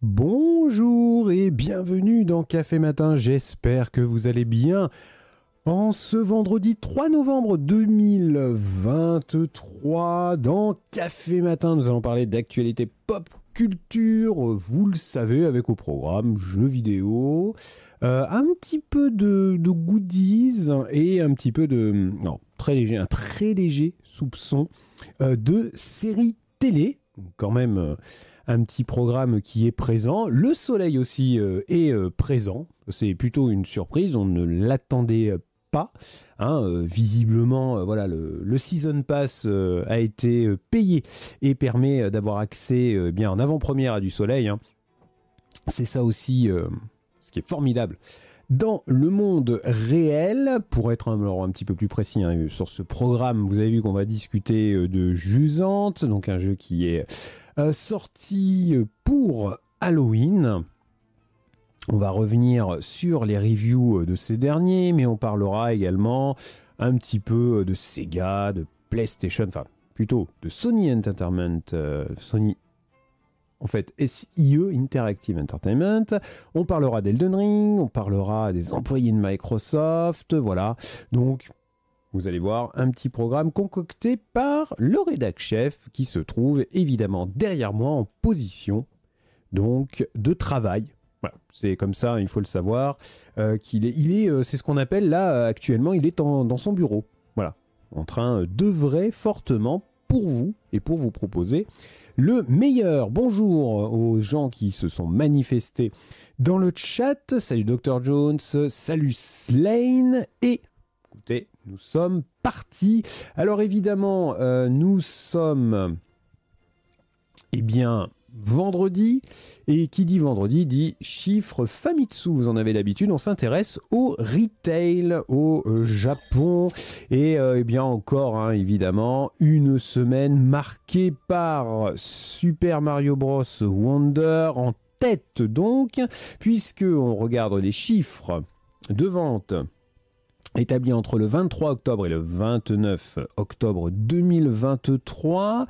Bonjour et bienvenue dans Café Matin, j'espère que vous allez bien. En ce vendredi 3 novembre 2023, dans Café Matin, nous allons parler d'actualité pop culture, vous le savez, avec au programme jeux vidéo, euh, un petit peu de, goodies et un petit peu de... Non, très léger, un très léger soupçon euh, de séries télé, quand même... Euh, un petit programme qui est présent. Le soleil aussi euh, est euh, présent. C'est plutôt une surprise. On ne l'attendait pas. Hein. Euh, visiblement, voilà, le, Season Pass a été payé et permet d'avoir accès bien en avant-première à du soleil. Hein. C'est ça aussi ce qui est formidable dans le monde réel. Pour être un petit peu plus précis hein, sur ce programme, vous avez vu qu'on va discuter euh, de Jusante, donc un jeu qui est euh, sorti euh, pour Halloween. On va revenir sur les reviews de ces derniers, mais on parlera également un petit peu de Sega, de PlayStation, enfin plutôt de Sony Entertainment, Sony en fait SIE Interactive Entertainment. On parlera d'Elden Ring, on parlera des employés de Microsoft, voilà. Donc vous allez voir un petit programme concocté par le rédac chef qui se trouve évidemment derrière moi en position donc de travail. Voilà, c'est comme ça, il faut le savoir. Euh, qu'il est, il est, euh, c'est ce qu'on appelle là euh, actuellement, il est dans son bureau. Voilà, en train d'œuvrer fortement pour vous et pour vous proposer le meilleur. Bonjour aux gens qui se sont manifestés dans le chat. Salut Dr Jones, salut Slane et écoutez, nous sommes partis. Alors évidemment, euh, nous sommes eh bien vendredi. Et qui dit vendredi dit chiffre Famitsu, vous en avez l'habitude, on s'intéresse au retail au euh, Japon. Et, euh, eh bien encore, hein, évidemment, une semaine marquée par Super Mario Bros. Wonder en tête donc, puisque on regarde les chiffres de vente établis entre le 23 octobre et le 29 octobre 2023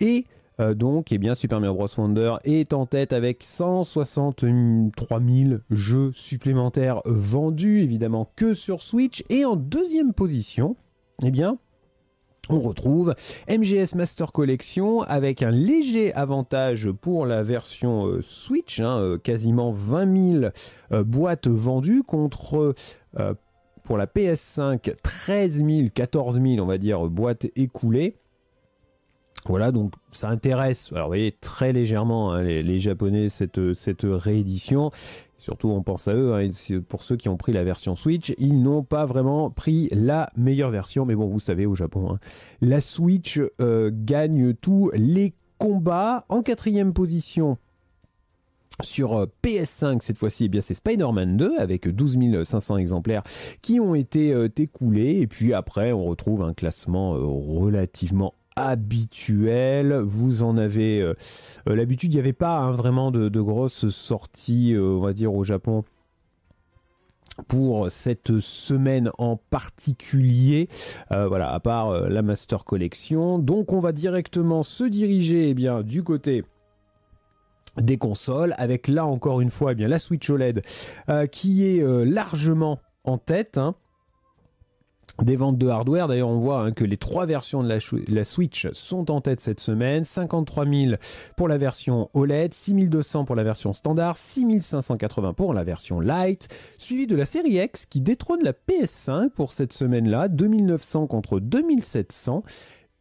et euh, donc, eh bien, Super Mario Bros. Wonder est en tête avec 163 000 jeux supplémentaires vendus, évidemment que sur Switch. Et en deuxième position, eh bien, on retrouve MGS Master Collection avec un léger avantage pour la version euh, Switch, hein, euh, quasiment 20 000 boîtes vendues contre pour la PS5 13 000, 14 000 on va dire boîtes écoulées. Voilà, donc ça intéresse, alors vous voyez, très légèrement hein, les, Japonais cette, cette réédition. Surtout, on pense à eux, hein, pour ceux qui ont pris la version Switch, ils n'ont pas vraiment pris la meilleure version, mais bon, vous savez, au Japon, hein. la Switch euh, gagne tous les combats. En quatrième position, sur euh, PS5 cette fois-ci, eh c'est Spider-Man 2 avec 12 500 exemplaires qui ont été euh, écoulés et puis après on retrouve un classement relativement habituel. Vous en avez euh, euh, l'habitude. Il n'y avait pas hein, vraiment de, grosses sorties, euh, on va dire, au Japon pour cette semaine en particulier, voilà, à part la Master Collection. Donc on va directement se diriger eh bien, du côté des consoles, avec là encore une fois eh bien, la Switch OLED qui est largement en tête. Hein des ventes de hardware. D'ailleurs, on voit hein, que les trois versions de la, Switch sont en tête cette semaine. 53 000 pour la version OLED, e 6200 pour la version standard, 6580 pour la version light, suivi de la série X qui détrône la PS5 pour cette semaine-là, 2900 contre 2700.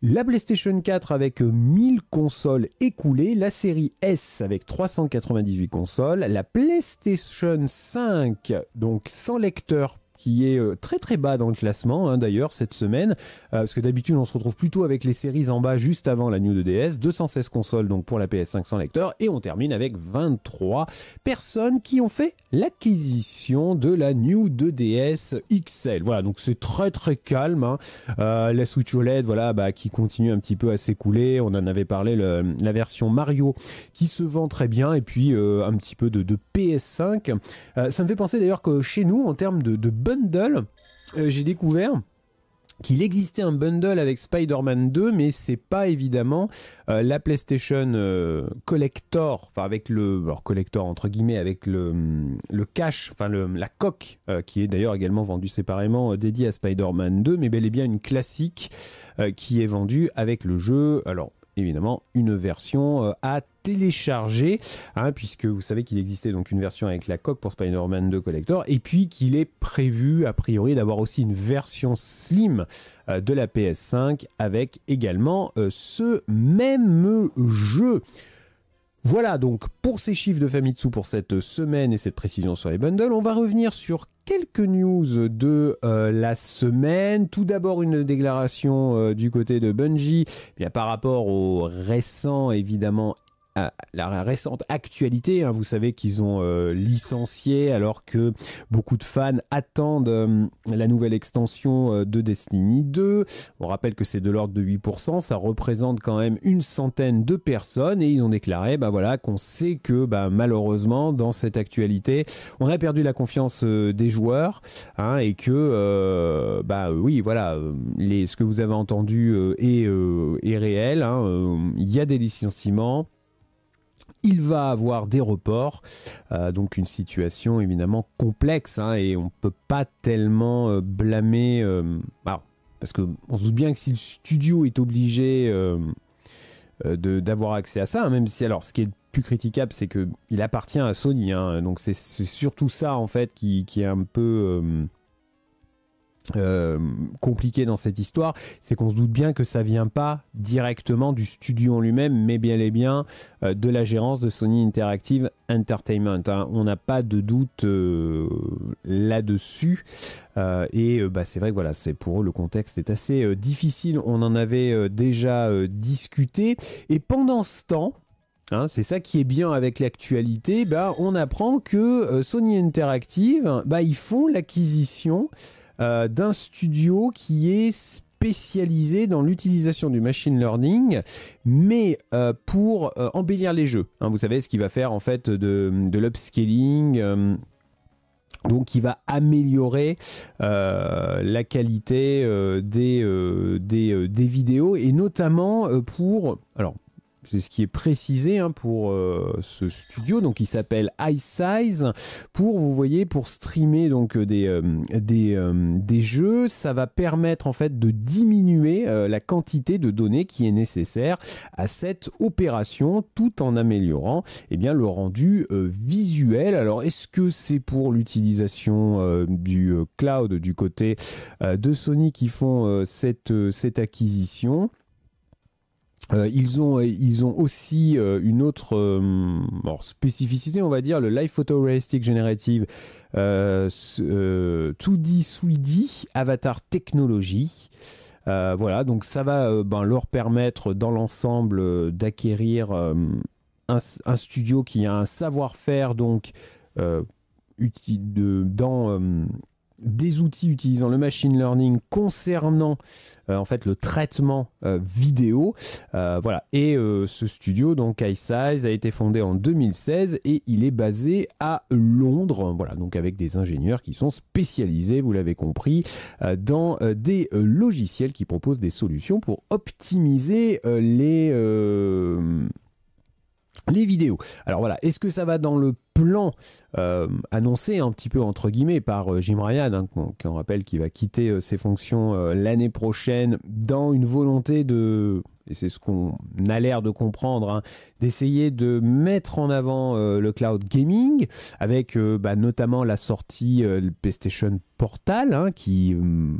La PlayStation 4 avec 1000 consoles écoulées, la série S avec 398 consoles, la PlayStation 5 donc sans lecteur qui est euh, très très bas dans le classement hein, d'ailleurs cette semaine, euh, parce que d'habitude on se retrouve plutôt avec les séries en bas juste avant la New 2DS, e 216 consoles donc pour la PS5 sans lecteur, et on termine avec 23 personnes qui ont fait l'acquisition de la New 2DS e XL. Voilà, donc c'est très très calme. Hein. Euh, la Switch OLED, voilà, bah, qui continue un petit peu à s'écouler, on en avait parlé, la version Mario qui se vend très bien, et puis un petit peu de, PS5. ça me fait penser d'ailleurs que chez nous, en termes de, de bundle, euh, j'ai découvert qu'il existait un bundle avec Spider-Man 2, mais c'est pas évidemment euh, la PlayStation euh, Collector, enfin avec le collector entre guillemets, avec le, le cache, enfin la coque qui est d'ailleurs également vendue séparément dédiée à Spider-Man 2, mais bel et bien une classique qui est vendue avec le jeu. Alors évidemment une version euh, à télécharger, hein, puisque vous savez qu'il existait donc une version avec la coque pour Spider-Man 2 Collector, et puis qu'il est prévu a priori d'avoir aussi une version slim euh, de la PS5 avec également euh, ce même jeu. Voilà donc pour ces chiffres de Famitsu pour cette semaine et cette précision sur les bundles. On va revenir sur quelques news de euh, la semaine. Tout d'abord une déclaration euh, du côté de Bungie eh par rapport au récent évidemment la récente actualité. Hein. vous savez qu'ils ont euh, licencié alors que beaucoup de fans attendent euh, la nouvelle extension euh, de Destiny 2. On rappelle que c'est de l'ordre de 8%, ça représente quand même une centaine de personnes et ils ont déclaré bah voilà, qu'on sait que bah, malheureusement dans cette actualité, on a perdu la confiance des joueurs hein, et que bah oui voilà, ce que vous avez entendu est, est réel. Hein. Il y a des licenciements il va avoir des reports. Euh, donc une situation évidemment complexe hein, et on ne peut pas tellement euh, blâmer... Euh, parce qu'on se doute bien que si le studio est obligé d'avoir accès à ça, hein, même si alors ce qui est le plus critiquable c'est qu'il appartient à Sony, hein, donc c'est surtout ça en fait qui est un peu... Euh, compliqué dans cette histoire, c'est qu'on se doute bien que ça vient pas directement du studio en lui-même, mais bien et bien euh, de la gérance de Sony Interactive Entertainment. Hein. On n'a pas de doute euh, là-dessus. et bah, c'est vrai que voilà, c'est pour eux le contexte est assez difficile. On en avait déjà discuté. Et pendant ce temps, hein, c'est ça qui est bien avec l'actualité. Bah, on apprend que Sony Interactive, bah, ils font l'acquisition euh, d'un studio qui est spécialisé dans l'utilisation du machine learning, mais euh, pour euh, embellir les jeux. Hein, vous savez ce qu'il va faire en fait de, de l'upscaling. donc, qui va améliorer la qualité des, des, des, vidéos et notamment pour. Alors, c'est ce qui est précisé hein, pour euh, ce studio, donc il s'appelle iSize, pour, vous voyez, pour streamer donc euh, euh, des, jeux. Ça va permettre en fait de diminuer la quantité de données qui est nécessaire à cette opération, tout en améliorant eh bien, le rendu visuel. Alors, est-ce que c'est pour l'utilisation du cloud du côté de Sony qui font cette acquisition euh, ils, ont, ils ont aussi euh, une autre euh, spécificité, on va dire, le Live Realistic Generative 2D 3D Avatar Technology. voilà, donc ça va ben, leur permettre dans l'ensemble d'acquérir un, studio qui a un savoir-faire donc de, dans des outils utilisant le machine learning concernant euh, en fait le traitement euh, vidéo. Euh, voilà. Et ce studio, donc iSize, a été fondé en 2016 et il est basé à Londres. Voilà, donc avec des ingénieurs qui sont spécialisés, vous l'avez compris, dans des logiciels qui proposent des solutions pour optimiser les les vidéos. Alors voilà, est-ce que ça va dans le plan euh, annoncé un petit peu entre guillemets par euh, Jim Ryan, hein, qu'on rappelle qu'il va quitter euh, ses fonctions l'année prochaine dans une volonté de, et c'est ce qu'on a l'air de comprendre, hein, d'essayer de mettre en avant le cloud gaming avec bah, notamment la sortie PlayStation Portal hein, qui, hum,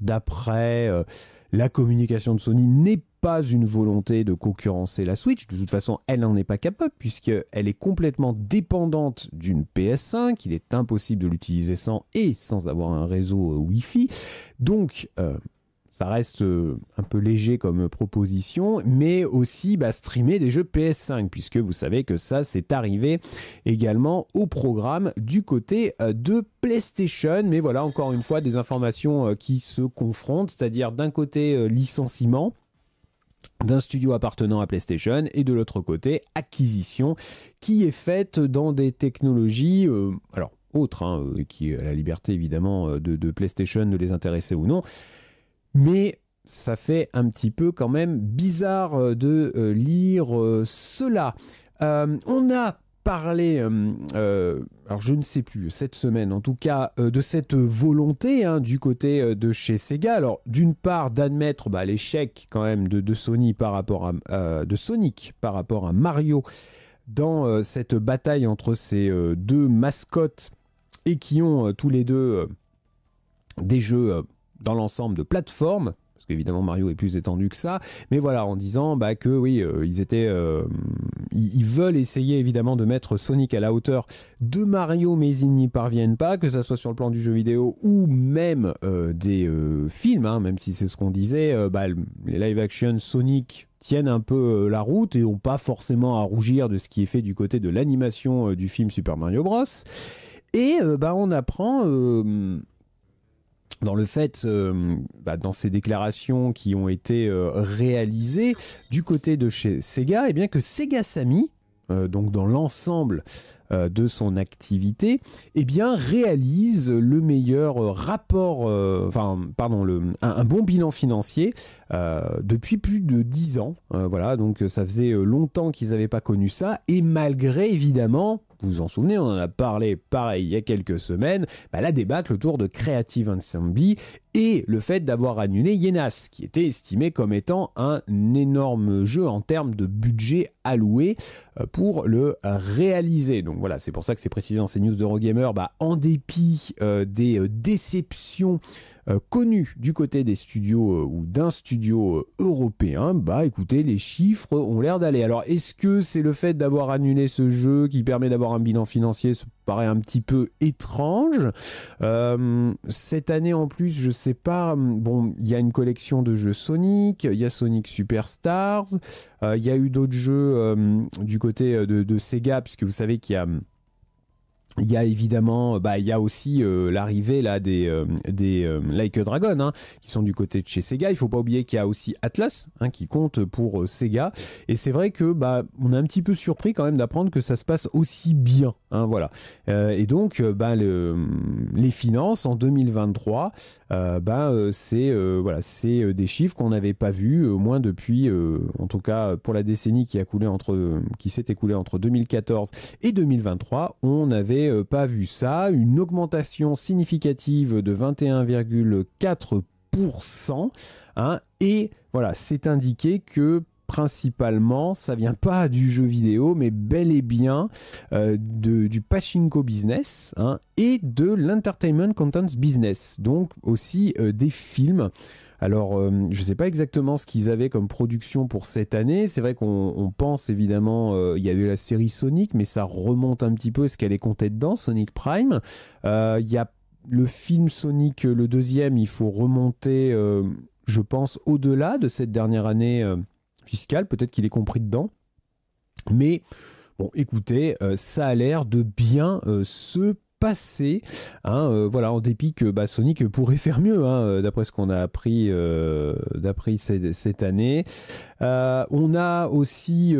d'après la communication de Sony n'est pas une volonté de concurrencer la Switch. De toute façon, elle n'en est pas capable puisqu'elle est complètement dépendante d'une PS5. Il est impossible de l'utiliser sans et sans avoir un réseau euh, Wi-Fi. Donc, euh, ça reste euh, un peu léger comme proposition, mais aussi bah, streamer des jeux PS5, puisque vous savez que ça, c'est arrivé également au programme du côté euh, de PlayStation. Mais voilà, encore une fois, des informations euh, qui se confrontent, c'est-à-dire d'un côté licenciement d'un studio appartenant à PlayStation et de l'autre côté acquisition qui est faite dans des technologies alors autres hein, qui a la liberté évidemment de PlayStation de les intéresser ou non mais ça fait un petit peu quand même bizarre euh, de euh, lire euh, cela. on a parlé, alors je ne sais plus, cette semaine en tout cas, de cette volonté hein, du côté de chez Sega. Alors d'une part d'admettre bah, l'échec quand même de, Sony par rapport à, de Sonic par rapport à Mario dans cette bataille entre ces deux mascottes et qui ont tous les deux des jeux dans l'ensemble de plateformes parce qu'évidemment Mario est plus étendu que ça, mais voilà, en disant bah, que oui, euh, ils étaient, euh, ils, veulent essayer évidemment de mettre Sonic à la hauteur de Mario, mais ils n'y parviennent pas, que ça soit sur le plan du jeu vidéo ou même euh, des films, hein, même si c'est ce qu'on disait, bah, les live action Sonic tiennent un peu la route et n'ont pas forcément à rougir de ce qui est fait du côté de l'animation du film Super Mario Bros. Et bah, on apprend dans le fait, euh, bah, dans ces déclarations qui ont été euh, réalisées du côté de chez Sega, et eh bien que Sega Sammy, euh, donc dans l'ensemble euh, de son activité, eh bien réalise le meilleur euh, rapport, euh, enfin pardon, le, un, bon bilan financier depuis plus de 10 ans. voilà, donc ça faisait longtemps qu'ils n'avaient pas connu ça, et malgré évidemment vous vous en souvenez, on en a parlé pareil il y a quelques semaines, bah, la débâcle autour de Creative Assembly et le fait d'avoir annulé Yenas, qui était estimé comme étant un énorme jeu en termes de budget alloué pour le réaliser. Donc voilà, c'est pour ça que c'est précisé dans ces news d'Eurogamer. Bah, en dépit euh, des euh, déceptions euh, connu du côté des studios euh, ou d'un studio euh, européen, bah écoutez, les chiffres ont l'air d'aller. Alors est-ce que c'est le fait d'avoir annulé ce jeu qui permet d'avoir un bilan financier Ça paraît un petit peu étrange. cette année en plus, je sais pas, hum, bon, il y a une collection de jeux Sonic, il y a Sonic Superstars, il y a eu d'autres jeux hum, du côté de, de Sega, puisque vous savez qu'il y a... Hum, il y a évidemment, bah, il y a aussi euh, l'arrivée là des, euh, des euh, Like Dragon hein, qui sont du côté de chez Sega. Il faut pas oublier qu'il y a aussi Atlas hein, qui compte pour Sega. Et c'est vrai que bah on est un petit peu surpris quand même d'apprendre que ça se passe aussi bien. Hein, voilà. et donc bah, le, les finances en 2023, bah c'est voilà c'est des chiffres qu'on n'avait pas vus au moins depuis en tout cas pour la décennie qui a coulé entre qui s'est écoulée entre 2014 et 2023, on avait euh, pas vu ça, une augmentation significative de 21,4%. Hein. et voilà, c'est indiqué que principalement, ça vient pas du jeu vidéo, mais bel et bien euh, de, du pachinko business hein, et de l'entertainment contents business, donc aussi euh, des films. Alors, euh, je ne sais pas exactement ce qu'ils avaient comme production pour cette année. C'est vrai qu'on pense évidemment, euh, il y a eu la série Sonic, mais ça remonte un petit peu ce qu'elle est comptée dedans, Sonic Prime. Euh, il y a le film Sonic, le deuxième, il faut remonter, je pense, au-delà de cette dernière année fiscale. Peut-être qu'il est compris dedans. Mais bon, écoutez, ça a l'air de bien se passé, hein, euh, voilà, en dépit que bah, Sonic pourrait faire mieux, hein, euh, d'après ce qu'on a appris, euh, d'après cette, année. on a aussi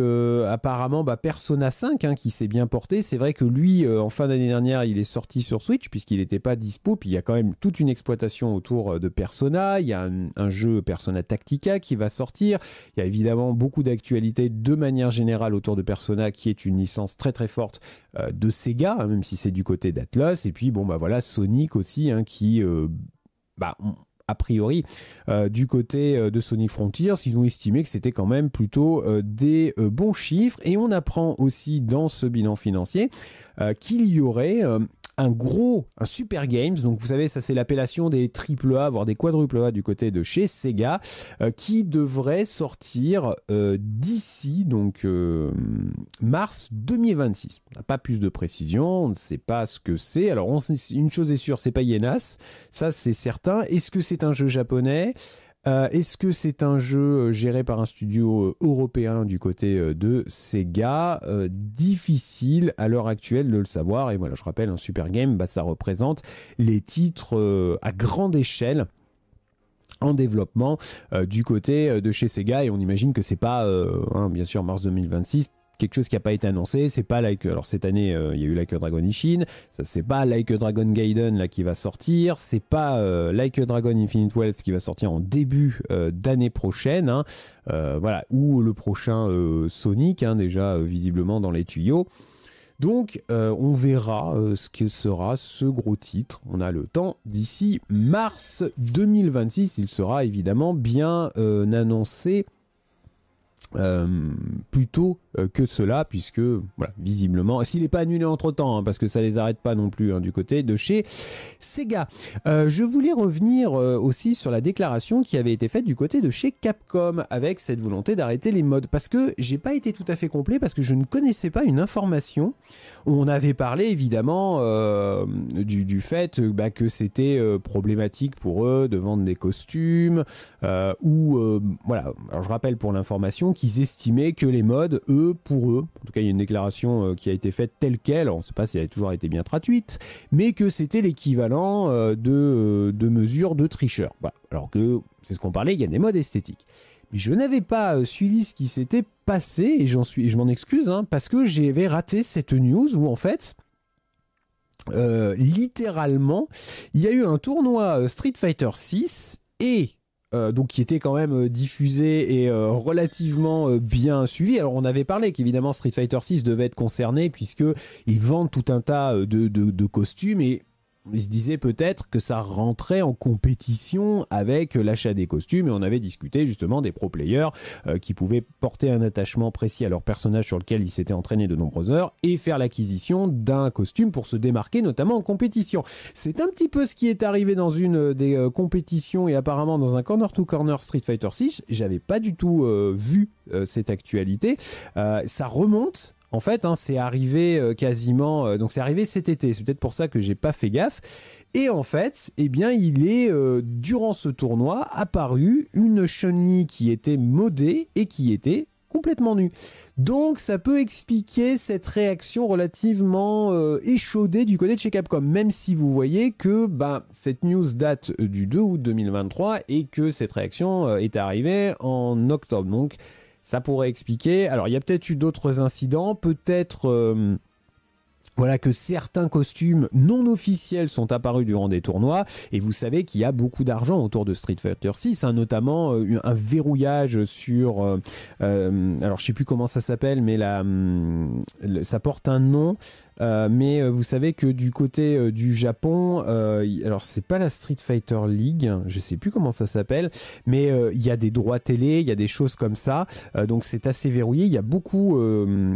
apparemment bah, Persona 5 hein, qui s'est bien porté. C'est vrai que lui, en fin d'année dernière, il est sorti sur Switch puisqu'il n'était pas dispo. Puis il y a quand même toute une exploitation autour de Persona. Il y a un, jeu Persona Tactica qui va sortir. Il y a évidemment beaucoup d'actualités de manière générale autour de Persona qui est une licence très très forte de Sega, même si c'est du côté d'Atlas. Et puis, bon, bah voilà, Sonic aussi, hein, qui. Euh, bah, a priori euh, du côté euh, de Sonic Frontier, ils ont estimé que c'était quand même plutôt des bons chiffres. Et on apprend aussi dans ce bilan financier qu'il y aurait un gros, un super games. Donc vous savez, ça c'est l'appellation des triple A, voire des quadruple A du côté de chez Sega, euh, qui devrait sortir euh, d'ici donc euh, mars 2026. On n'a pas plus de précision, on ne sait pas ce que c'est. Alors une chose est sûre, c'est pas Yenas, ça c'est certain. Est-ce que c'est un jeu japonais euh, est-ce que c'est un jeu euh, géré par un studio euh, européen du côté de Sega Difficile à l'heure actuelle de le savoir. Et voilà, je rappelle, un Super Game, bah, ça représente les titres à grande échelle en développement du côté de chez Sega et on imagine que c'est pas hein, bien sûr mars 2026 quelque chose qui n'a pas été annoncé. C'est pas like. Alors cette année, euh, il y a eu Like a Dragon Ishin. Ça, c'est pas Like Dragon Gaiden là qui va sortir. C'est pas euh, Like Dragon Infinite Wealth qui va sortir en début euh, d'année prochaine. Hein. voilà. Ou le prochain Sonic, hein, déjà visiblement dans les tuyaux. Donc, on verra ce que sera ce gros titre. On a le temps d'ici mars 2026. Il sera évidemment bien annoncé euh, plutôt euh, que cela, puisque voilà, visiblement, s'il n'est pas annulé entre temps, hein, parce que ça les arrête pas non plus hein, du côté de chez Sega. Euh, je voulais revenir aussi sur la déclaration qui avait été faite du côté de chez Capcom avec cette volonté d'arrêter les modes, parce que j'ai pas été tout à fait complet, parce que je ne connaissais pas une information. On avait parlé évidemment du, fait bah, que c'était problématique pour eux de vendre des costumes, ou voilà, alors je rappelle pour l'information qu'ils estimaient que les modes, eux, pour eux, en tout cas il y a une déclaration euh, qui a été faite telle qu'elle, on ne sait pas si elle a toujours été bien traduite, mais que c'était l'équivalent euh, euh, de, mesures de tricheurs. Alors que c'est ce qu'on parlait, il y a des modes esthétiques. Mais je n'avais pas suivi ce qui s'était passé, et j'en suis, je m'en excuse, hein, parce que j'avais raté cette news où en fait, littéralement, il y a eu un tournoi Street Fighter 6 et euh, donc qui était quand même euh, diffusé et euh, relativement bien suivi. Alors on avait parlé qu'évidemment Street Fighter 6 devait être concerné puisque ils vendent tout un tas de costumes et il se disait peut-être que ça rentrait en compétition avec l'achat des costumes et on avait discuté justement des pro players euh, qui pouvaient porter un attachement précis à leur personnage sur lequel ils s'étaient entraînés de nombreuses heures et faire l'acquisition d'un costume pour se démarquer notamment en compétition. C'est un petit peu ce qui est arrivé dans une des euh, compétitions et apparemment dans un corner to corner Street Fighter 6, j'avais pas du tout euh, vu cette actualité. ça remonte en fait, hein, c'est arrivé euh, quasiment. Euh, donc, c'est arrivé cet été. C'est peut-être pour ça que j'ai pas fait gaffe. Et en fait, eh bien, il est euh, durant ce tournoi apparu une chenille qui était modée et qui était complètement nue. Donc, ça peut expliquer cette réaction relativement échaudée du côté de chez Capcom, même si vous voyez que ben, cette news date du 2 août 2023 et que cette réaction est arrivée en octobre. Donc, ça pourrait expliquer. Alors, il y a peut-être eu d'autres incidents, peut-être euh, voilà que certains costumes non officiels sont apparus durant des tournois et vous savez qu'il y a beaucoup d'argent autour de Street Fighter 6, hein, notamment euh, un verrouillage sur euh, alors je sais plus comment ça s'appelle mais hum, ça porte un nom euh, mais euh, vous savez que du côté euh, du Japon, alors c'est pas la Street Fighter League, je sais plus comment ça s'appelle, mais il y a des droits télé, il y a des choses comme ça, donc c'est assez verrouillé. Il y a beaucoup,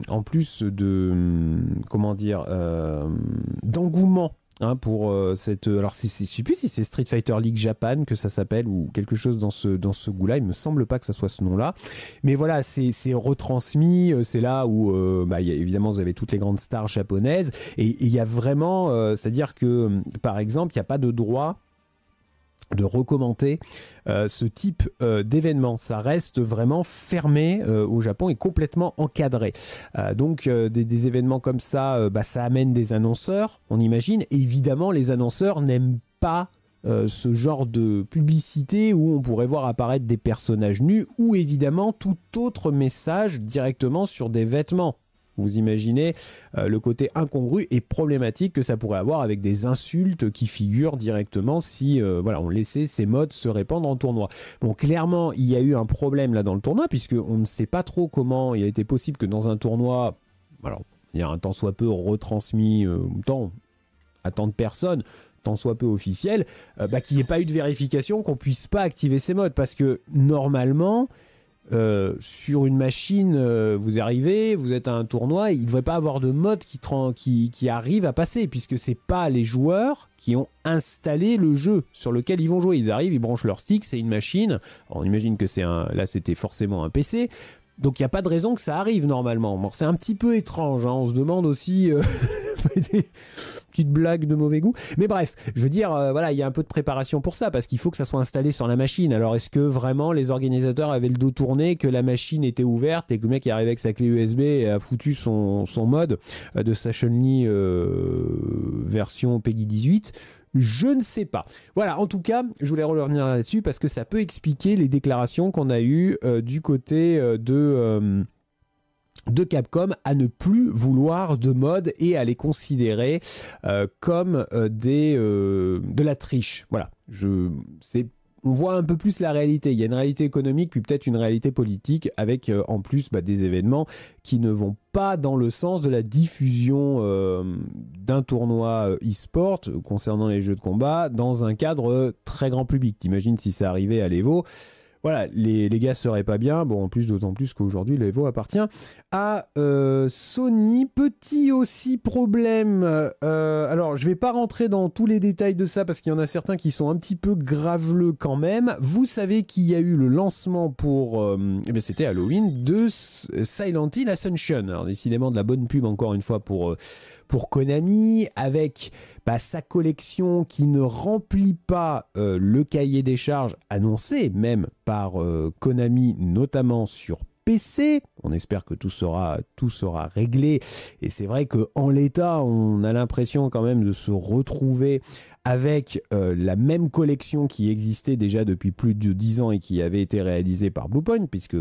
en plus de hum, comment dire, d'engouement Hein, pour euh, cette. Euh, alors, je ne sais plus si c'est Street Fighter League Japan que ça s'appelle ou quelque chose dans ce, dans ce goût-là. Il me semble pas que ça soit ce nom-là. Mais voilà, c'est retransmis. Euh, c'est là où, bah, évidemment, vous avez toutes les grandes stars japonaises. Et il y a vraiment. C'est-à-dire que, par exemple, il n'y a pas de droit de recommander euh, ce type euh, d'événement. Ça reste vraiment fermé euh, au Japon et complètement encadré. donc des, événements comme ça, bah, ça amène des annonceurs, on imagine. évidemment, les annonceurs n'aiment pas ce genre de publicité où on pourrait voir apparaître des personnages nus ou évidemment tout autre message directement sur des vêtements. Vous imaginez euh, le côté incongru et problématique que ça pourrait avoir avec des insultes qui figurent directement si euh, voilà on laissait ces modes se répandre en tournoi. Bon, clairement, il y a eu un problème là dans le tournoi puisque on ne sait pas trop comment il a été possible que dans un tournoi, alors il y a un temps soit peu retransmis, euh, à tant de personnes, tant soit peu officiel, bah, qu'il n'y ait pas eu de vérification qu'on puisse pas activer ces modes parce que normalement euh, sur une machine, euh, vous arrivez, vous êtes à un tournoi, il ne devrait pas avoir de mode qui, qui, arrive à passer, puisque c'est pas les joueurs qui ont installé le jeu sur lequel ils vont jouer. Ils arrivent, ils branchent leur stick, c'est une machine. on imagine que c'est un, là c'était forcément un PC, donc il n'y a pas de raison que ça arrive normalement. c'est un petit peu étrange, hein. on se demande aussi... Euh, petite blague de mauvais goût. Mais bref, je veux dire, euh, voilà, il y a un peu de préparation pour ça, parce qu'il faut que ça soit installé sur la machine. Alors est-ce que vraiment les organisateurs avaient le dos tourné, que la machine était ouverte et que le mec est arrivé avec sa clé USB et a foutu son, mode euh, de sa euh, version Peggy 18 je ne sais pas. Voilà, en tout cas, je voulais revenir là-dessus parce que ça peut expliquer les déclarations qu'on a eues euh, du côté euh, de... Euh, de Capcom à ne plus vouloir de mode et à les considérer comme des de la triche. Voilà, je c'est on voit un peu plus la réalité. Il y a une réalité économique, puis peut-être une réalité politique, avec euh, en plus bah, des événements qui ne vont pas dans le sens de la diffusion euh, d'un tournoi euh, e-sport concernant les jeux de combat dans un cadre très grand public. T'imagines si ça arrivait à l'Evo voilà, les, gars seraient pas bien. Bon, en plus, d'autant plus qu'aujourd'hui, l'Evo appartient à euh, Sony. Petit aussi problème. Euh, alors, je vais pas rentrer dans tous les détails de ça parce qu'il y en a certains qui sont un petit peu graveleux quand même. Vous savez qu'il y a eu le lancement pour, euh, eh bien c'était Halloween de Silent Hill Ascension. Alors, décidément de la bonne pub encore une fois pour pour Konami, avec bah, sa collection qui ne remplit pas euh, le cahier des charges annoncé même par euh, Konami, notamment sur PC. On espère que tout sera, tout sera réglé. Et c'est vrai en l'état, on a l'impression quand même de se retrouver avec euh, la même collection qui existait déjà depuis plus de 10 ans et qui avait été réalisée par Bluepoint, puisque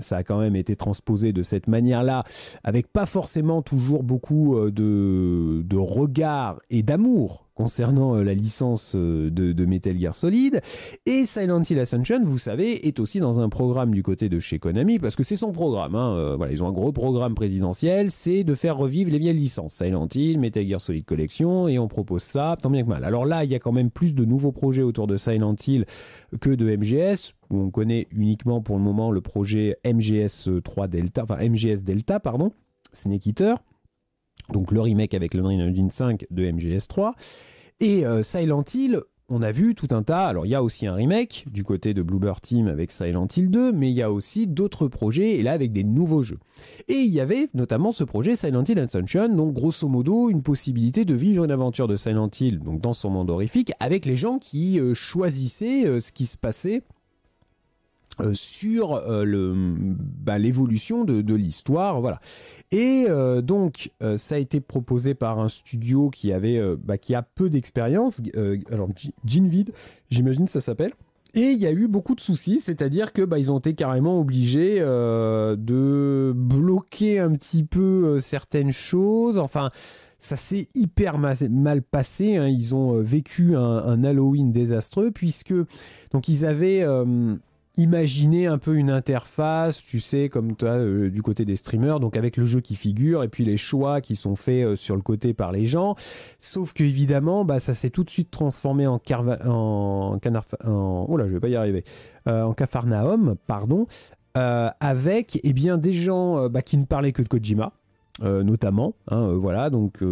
ça a quand même été transposé de cette manière-là, avec pas forcément toujours beaucoup euh, de, de regard et d'amour concernant euh, la licence euh, de, Metal Gear Solid. Et Silent Hill Ascension, vous savez, est aussi dans un programme du côté de chez Konami, parce que c'est son programme. Hein, ils ont un gros programme présidentiel, c'est de faire revivre les vieilles licences. Silent Hill, Metal Gear Solid Collection, et on propose ça, tant bien que mal. Alors là, il y a quand même plus de nouveaux projets autour de Silent Hill que de MGS on connaît uniquement pour le moment le projet MGS 3 euh, Delta, enfin MGS Delta, pardon, Snake Eater, donc le remake avec le marine Engine 5 de MGS 3, et euh, Silent Hill. On a vu tout un tas, alors il y a aussi un remake du côté de Bluebird Team avec Silent Hill 2, mais il y a aussi d'autres projets, et là avec des nouveaux jeux. Et il y avait notamment ce projet Silent Hill Ascension, donc grosso modo une possibilité de vivre une aventure de Silent Hill, donc dans son monde horrifique, avec les gens qui euh, choisissaient ce qui se passait euh, sur euh, bah, l'évolution de, l'histoire voilà et euh, donc ça a été proposé par un studio qui avait bah, qui a peu d'expérience alors Ginvid j'imagine ça s'appelle et il y a eu beaucoup de soucis, c'est-à-dire que bah, ils ont été carrément obligés de bloquer un petit peu certaines choses. Enfin, ça s'est hyper mal passé. Hein. Ils ont vécu un, un, Halloween désastreux puisque donc ils avaient imaginer un peu une interface, tu sais, comme toi euh, du côté des streamers, donc avec le jeu qui figure et puis les choix qui sont faits euh, sur le côté par les gens. Sauf que évidemment, bah, ça s'est tout de suite transformé en, en canard, oh là, je vais pas y arriver, euh, en cafarnaum, pardon, avec et eh bien des gens bah, qui ne parlaient que de Kojima, notamment, hein, voilà, donc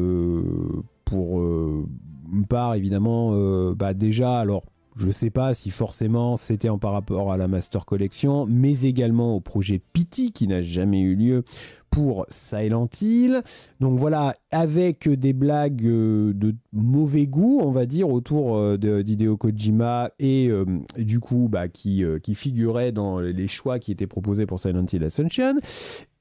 pour une part évidemment, bah, déjà alors je ne sais pas si forcément c'était en par rapport à la Master Collection, mais également au projet Pity qui n'a jamais eu lieu pour Silent Hill. Donc voilà, avec des blagues euh, de mauvais goût, on va dire, autour euh, d'Hideo Kojima et euh, du coup bah, qui, figuraient qui figurait dans les choix qui étaient proposés pour Silent Hill Ascension.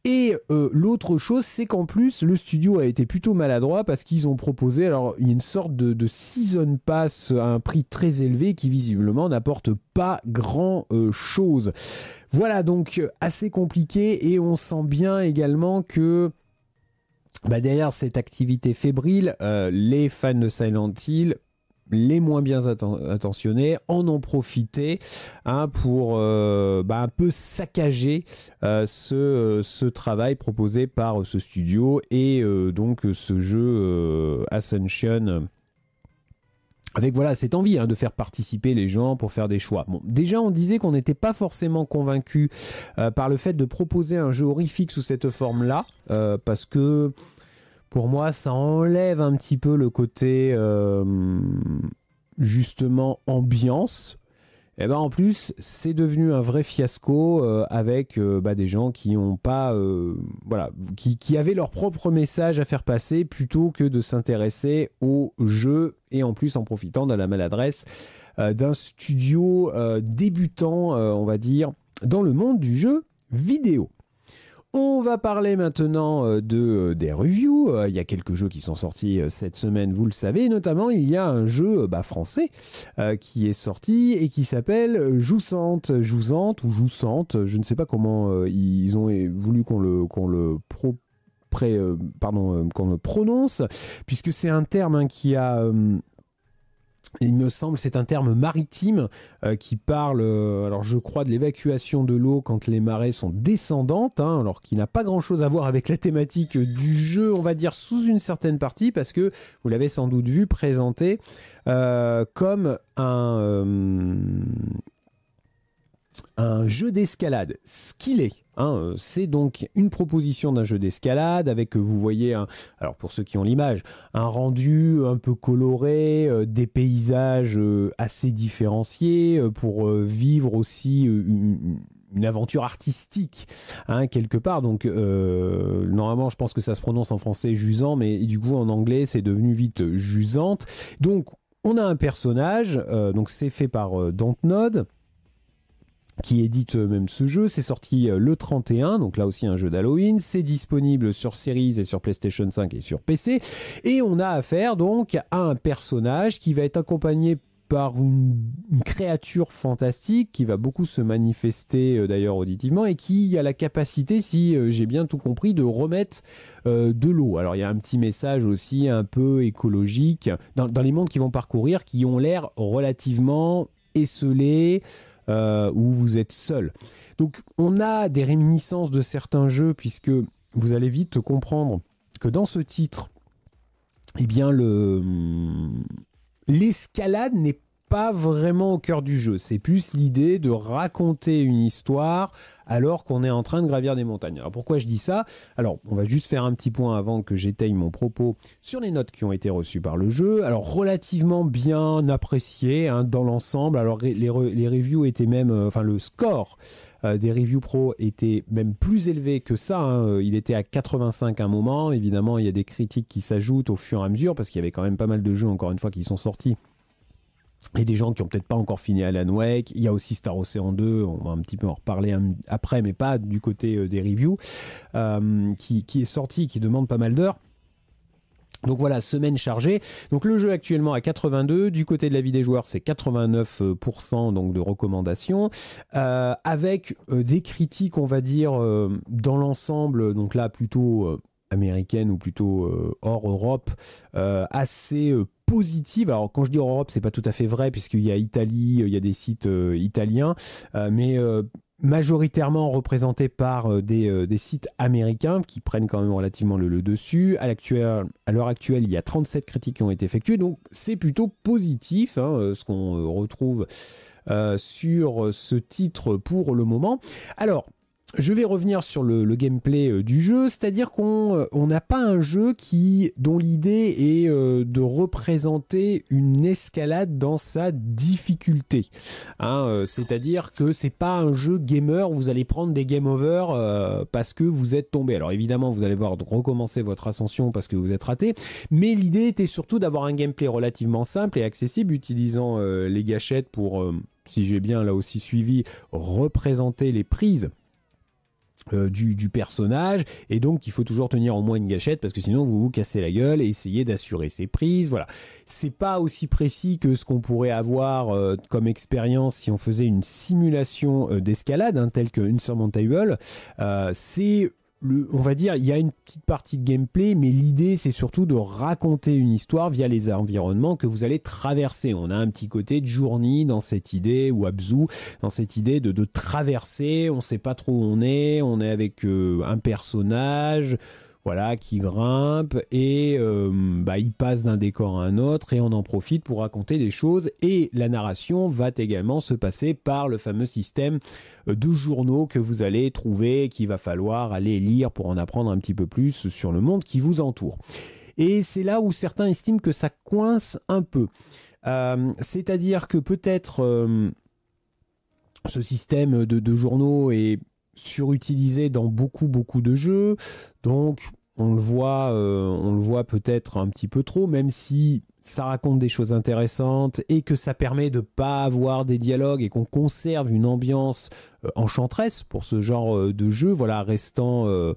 Et euh, l'autre chose, c'est qu'en plus, le studio a été plutôt maladroit parce qu'ils ont proposé, alors il y a une sorte de, season pass à un prix très élevé qui visiblement n'apporte pas grand euh, chose. Voilà donc euh, assez compliqué et on sent bien également que bah, derrière cette activité fébrile, les fans de Silent Hill les moins bien intentionnés attentionnés en ont profité hein, pour euh, bah, un peu saccager euh, euh, ce, travail proposé par ce studio et donc ce jeu Ascension avec voilà cette envie hein, de faire participer les gens pour faire des choix. Bon, déjà on disait qu'on n'était pas forcément convaincu par le fait de proposer un jeu horrifique sous cette forme-là, parce que pour moi, ça enlève un petit peu le côté euh, justement ambiance. Et eh ben en plus, c'est devenu un vrai fiasco euh, avec euh, bah, des gens qui ont pas, voilà, qui, avaient leur propre message à faire passer plutôt que de s'intéresser au jeu et en plus en profitant de la maladresse d'un studio débutant, on va dire, dans le monde du jeu vidéo. On va parler maintenant euh, de euh, des reviews. Euh, il y a quelques jeux qui sont sortis cette semaine, vous le savez. Notamment, il y a un jeu bah, français qui est sorti et qui s'appelle Joussante. Joussante ou Joussante, Je ne sais pas comment ils ont voulu qu'on le le pardon qu'on le prononce, puisque c'est un terme hein, qui a il me semble, c'est un terme maritime euh, qui parle, euh, alors je crois, de l'évacuation de l'eau quand les marées sont descendantes, hein, alors qui n'a pas grand-chose à voir avec la thématique du jeu, on va dire, sous une certaine partie, parce que vous l'avez sans doute vu présenté euh, comme un, un jeu d'escalade, ce qu'il est. Hein, euh, c'est donc une proposition d'un jeu d'escalade avec, euh, vous voyez, alors pour ceux qui ont l'image, un rendu un peu coloré, euh, des paysages assez différenciés pour vivre aussi une, aventure artistique hein, quelque part donc normalement je pense que ça se prononce en français jusant mais du coup en anglais c'est devenu vite jusante donc on a un personnage donc c'est fait par euh, Dontnod qui édite euh, même ce jeu. C'est sorti euh, le 31, donc là aussi un jeu d'Halloween. C'est disponible sur Series et sur PlayStation 5 et sur PC. Et on a affaire donc à un personnage qui va être accompagné par une, créature fantastique qui va beaucoup se manifester euh, d'ailleurs auditivement et qui a la capacité, si j'ai bien tout compris, de remettre de l'eau. Alors il y a un petit message aussi un peu écologique dans, dans les mondes qui vont parcourir qui ont l'air relativement esselés. Euh, où vous êtes seul. Donc on a des réminiscences de certains jeux puisque vous allez vite comprendre que dans ce titre, eh bien le hum, l'escalade n'est pas vraiment au cœur du jeu. C'est plus l'idée de raconter une histoire alors qu'on est en train de gravir des montagnes. Alors pourquoi je dis ça Alors on va juste faire un petit point avant que j'éteigne mon propos sur les notes qui ont été reçues par le jeu. Alors relativement bien apprécié hein, dans l'ensemble. Alors les, les, reviews étaient même, euh, enfin le score euh, des reviews pro était même plus élevé que ça. Hein. Euh, il était à 85 à un moment. Évidemment, il y a des critiques qui s'ajoutent au fur et à mesure parce qu'il y avait quand même pas mal de jeux encore une fois qui sont sortis et des gens qui ont peut-être pas encore fini Alan Wake. Il y a aussi Star Ocean 2, on va un petit peu en reparler après, mais pas du côté euh, des reviews, euh, qui, est sorti, qui demande pas mal d'heures. Donc voilà, semaine chargée. Donc le jeu actuellement à 82, du côté de la vie des joueurs c'est 89% euh, donc de recommandations, avec des critiques on va dire dans l'ensemble, donc là plutôt américaine ou plutôt hors Europe, assez positive. Alors quand je dis Europe, c'est pas tout à fait vrai puisqu'il y a Italie, euh, il y a des sites euh, italiens, euh, mais majoritairement représentés par des, sites américains qui prennent quand même relativement le, le dessus. À l'heure actuelle, il y a 37 critiques qui ont été effectuées, donc c'est plutôt positif hein, ce qu'on retrouve sur ce titre pour le moment. Alors, je vais revenir sur le, gameplay euh, du jeu, c'est-à-dire qu'on euh, n'a pas un jeu dont l'idée est euh, de représenter une escalade dans sa difficulté. Hein, c'est-à-dire que c'est pas un jeu gamer où vous allez prendre des game over parce que vous êtes tombé. Alors évidemment, vous allez voir recommencer votre ascension parce que vous êtes raté, mais l'idée était surtout d'avoir un gameplay relativement simple et accessible utilisant les gâchettes pour si j'ai bien là aussi suivi, représenter les prises euh, du, personnage et donc il faut toujours tenir au moins une gâchette parce que sinon vous vous cassez la gueule et essayez d'assurer ses prises voilà c'est pas aussi précis que ce qu'on pourrait avoir euh, comme expérience si on faisait une simulation euh, d'escalade hein, une qu'une table c'est on va dire, il y a une petite partie de gameplay, mais l'idée c'est surtout de raconter une histoire via les environnements que vous allez traverser. On a un petit côté de journée dans cette idée, ou Abzu, dans cette idée de, traverser, on ne sait pas trop où on est, on est avec euh, un personnage, voilà, qui grimpe et euh, bah, il passe d'un décor à un autre et on en profite pour raconter des choses. Et la narration va également se passer par le fameux système euh, de journaux que vous allez trouver, qu'il va falloir aller lire pour en apprendre un petit peu plus sur le monde qui vous entoure. Et c'est là où certains estiment que ça coince un peu. Euh, c'est-à-dire que peut-être... ce système de, de, journaux est surutilisé dans beaucoup beaucoup de jeux. Donc on le voit, euh, on le voit peut-être un petit peu trop, même si ça raconte des choses intéressantes et que ça permet de pas avoir des dialogues et qu'on conserve une ambiance enchantresse enchanteresse pour ce genre euh, de jeu, voilà, restant euh,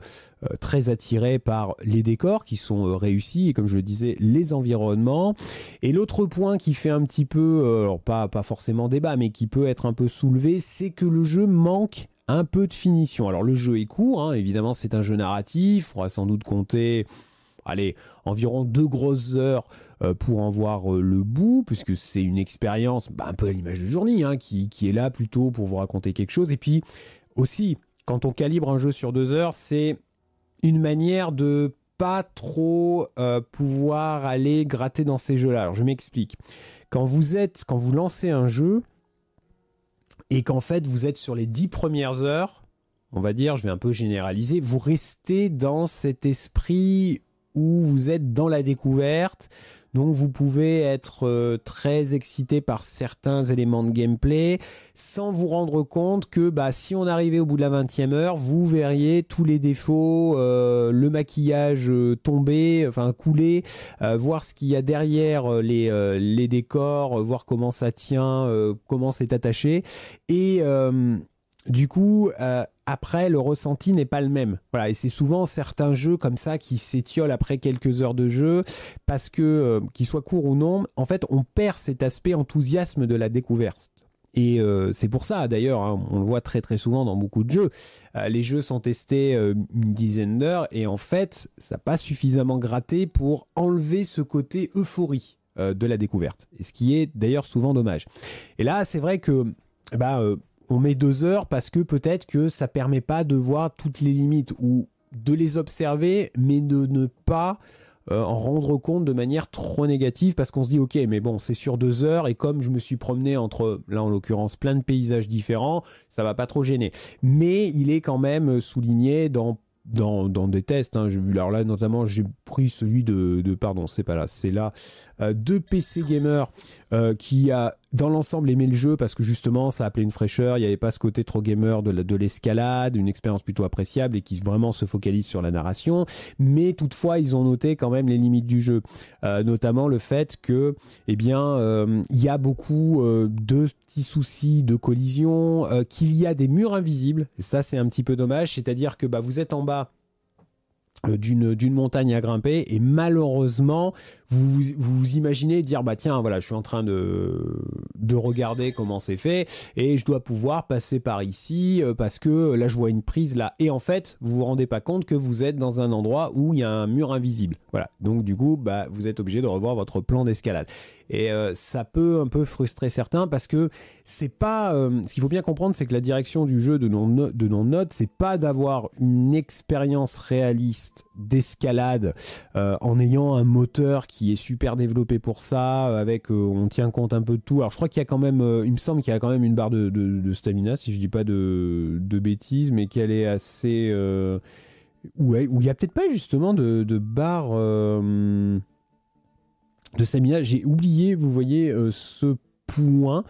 très attiré par les décors qui sont réussis et comme je le disais, les environnements. Et l'autre point qui fait un petit peu, alors pas, pas forcément débat, mais qui peut être un peu soulevé, c'est que le jeu manque un peu de finition. Alors le jeu est court, hein. évidemment c'est un jeu narratif, on va sans doute compter allez, environ deux grosses heures euh, pour en voir euh, le bout, puisque c'est une expérience bah, un peu à l'image de journée hein, qui, qui, est là plutôt pour vous raconter quelque chose. Et puis aussi, quand on calibre un jeu sur deux heures, c'est une manière de pas trop euh, pouvoir aller gratter dans ces jeux-là. Alors je m'explique. Quand vous êtes, quand vous lancez un jeu, et qu'en fait vous êtes sur les dix premières heures, on va dire, je vais un peu généraliser, vous restez dans cet esprit où vous êtes dans la découverte, donc vous pouvez être euh, très excité par certains éléments de gameplay sans vous rendre compte que bah, si on arrivait au bout de la 20e heure, vous verriez tous les défauts, euh, le maquillage euh, tomber, enfin couler, voir ce qu'il y a derrière les, les décors, voir comment ça tient, comment c'est attaché. Et du coup, euh, après, le ressenti n'est pas le même. Voilà, et c'est souvent certains jeux comme ça qui s'étiolent après quelques heures de jeu, parce que, euh, qu'ils soient courts ou non, en fait, on perd cet aspect enthousiasme de la découverte. Et euh, c'est pour ça, d'ailleurs, hein, on le voit très très souvent dans beaucoup de jeux. les jeux sont testés une dizaine d'heures et en fait, ça n'a pas suffisamment gratté pour enlever ce côté euphorie de la découverte. Et ce qui est d'ailleurs souvent dommage. Et là, c'est vrai que bah, on met deux heures parce que peut-être que ça permet pas de voir toutes les limites ou de les observer, mais de ne pas euh, en rendre compte de manière trop négative parce qu'on se dit ok mais bon c'est sur deux heures et comme je me suis promené entre là en l'occurrence plein de paysages différents ça va pas trop gêner mais il est quand même souligné dans dans, des tests, hein. alors là notamment j'ai pris celui de, pardon c'est pas là, c'est là, euh, deux de PC Gamer euh, qui a dans l'ensemble aimé le jeu parce que justement ça appelait une fraîcheur, il n'y avait pas ce côté trop gamer de l'escalade, une expérience plutôt appréciable et qui vraiment se focalise sur la narration, mais toutefois ils ont noté quand même les limites du jeu, euh, notamment le fait que eh bien euh, il y a beaucoup de petits soucis de collision, qu'il y a des murs invisibles, ça c'est un petit peu dommage, c'est-à-dire que bah, vous êtes en bas d'une montagne à grimper et malheureusement vous, vous imaginez dire bah tiens voilà je suis en train de de regarder comment c'est fait et je dois pouvoir passer par ici euh, parce que là je vois une prise là et en fait vous vous rendez pas compte que vous êtes dans un endroit où il y a un mur invisible voilà donc du coup bah vous êtes obligé de revoir votre plan d'escalade et euh, ça peut un peu frustrer certains parce que c'est pas euh, ce qu'il faut bien comprendre c'est que la direction du jeu de nos de nos notes c'est pas d'avoir une expérience réaliste d'escalade euh, en ayant un moteur qui est super développé pour ça, euh, avec euh, on tient compte un peu de tout. Alors je crois qu'il y a quand même, il me semble qu'il y a quand même une barre de, de, stamina, si je dis pas de, de bêtises, mais qu'elle est assez. ouais, où il y a peut-être pas justement de, barre de stamina. J'ai oublié, vous voyez, ce point,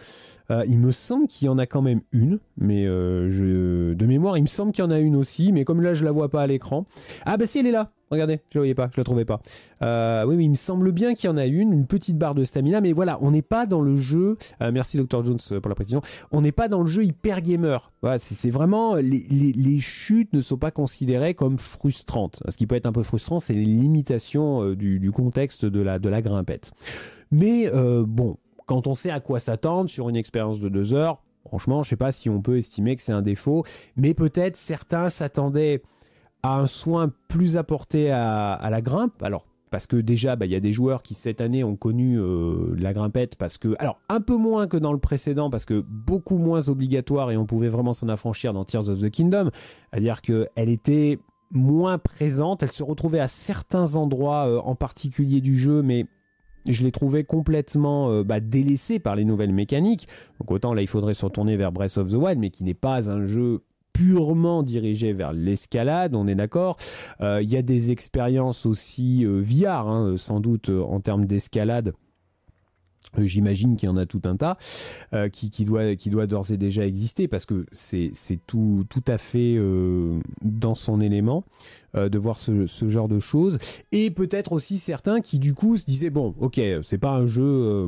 euh, il me semble qu'il y en a quand même une, mais euh, je... de mémoire, il me semble qu'il y en a une aussi, mais comme là, je la vois pas à l'écran. Ah bah si, elle est là Regardez, je la voyais pas, je la trouvais pas. Euh, oui, oui, il me semble bien qu'il y en a une, une petite barre de stamina, mais voilà, on n'est pas dans le jeu. merci Dr Jones pour la précision. On n'est pas dans le jeu hyper gamer. c'est vraiment les, chutes ne sont pas considérées comme frustrantes. Ce qui peut être un peu frustrant, c'est les limitations du, contexte de la, de grimpette. Mais bon, on sait à quoi s'attendre sur une expérience de deux heures, franchement, je sais pas si on peut estimer que c'est un défaut, mais peut-être certains s'attendaient à un soin plus apporté à, la grimpe. Alors, parce que déjà, bah, il y a des joueurs qui cette année ont connu euh, la grimpette, parce que, alors un peu moins que dans le précédent, parce que beaucoup moins obligatoire et on pouvait vraiment s'en affranchir dans Tears of the Kingdom, c'est-à-dire qu'elle était moins présente, elle se retrouvait à certains endroits euh, en particulier du jeu, mais je les trouvais complètement euh, bah, délaissé par les nouvelles mécaniques. Donc autant là, il faudrait se retourner vers Breath of the Wild, mais qui n'est pas un jeu purement dirigé vers l'escalade, on est d'accord. Euh, il y a des expériences aussi euh, VR, hein, sans doute en termes d'escalade J'imagine qu'il y en a tout un tas euh, qui, doit, qui doit d'ores et déjà exister parce que c'est tout, tout à fait euh, dans son élément euh, de voir ce, genre de choses. Et peut-être aussi certains qui du coup se disaient bon ok c'est pas un jeu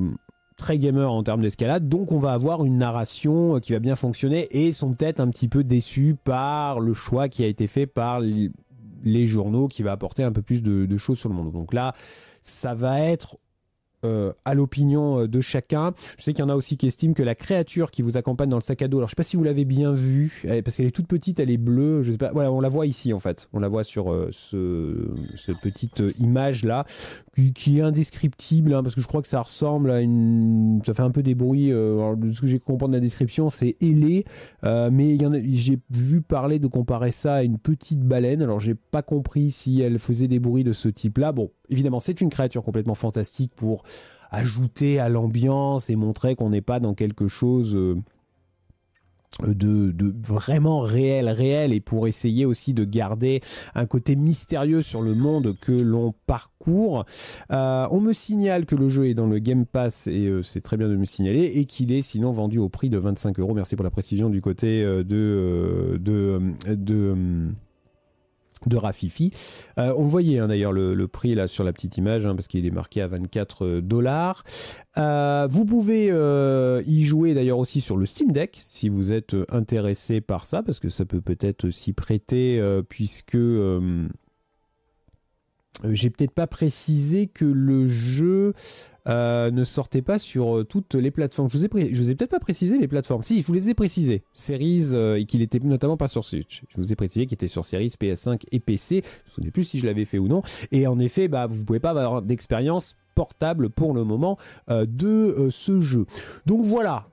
très gamer en termes d'escalade, donc on va avoir une narration qui va bien fonctionner et sont peut-être un petit peu déçus par le choix qui a été fait par les journaux qui va apporter un peu plus de, de choses sur le monde. Donc là ça va être euh, à l'opinion euh, de chacun. Je sais qu'il y en a aussi qui estiment que la créature qui vous accompagne dans le sac à dos, alors je sais pas si vous l'avez bien vue, parce qu'elle est toute petite, elle est bleue, je sais pas, voilà, on la voit ici en fait, on la voit sur euh, cette petite image là, qui, est indescriptible, hein, parce que je crois que ça ressemble à une, ça fait un peu des bruits, alors, de ce que j'ai compris de la description, c'est ailé, mais j'ai vu parler de comparer ça à une petite baleine, alors j'ai pas compris si elle faisait des bruits de ce type là, bon, évidemment, c'est une créature complètement fantastique pour ajouter à l'ambiance et montrer qu'on n'est pas dans quelque chose euh, de, vraiment réel, réel, et pour essayer aussi de garder un côté mystérieux sur le monde que l'on parcourt. Euh, on me signale que le jeu est dans le Game Pass, et euh, c'est très bien de me signaler, et qu'il est sinon vendu au prix de 25 euros. Merci pour la précision du côté de... de, de de Rafifi. Euh, on voyait hein, d'ailleurs le, prix là sur la petite image hein, parce qu'il est marqué à 24 euh, dollars. Euh, vous pouvez y jouer d'ailleurs aussi sur le Steam Deck si vous êtes intéressé par ça parce que ça peut peut-être s'y prêter puisque euh, j'ai peut-être pas précisé que le jeu euh, ne sortait pas sur euh, toutes les plateformes. Je vous ai, peut-être pas précisé les plateformes. Si, je vous les ai précisées. Series et qu'il était notamment pas sur Switch. Je vous ai précisé qu'il était sur Series, PS5 et PC. Je ne souviens plus si je l'avais fait ou non. Et en effet, bah, vous pouvez pas avoir d'expérience portable pour le moment de ce jeu. Donc voilà,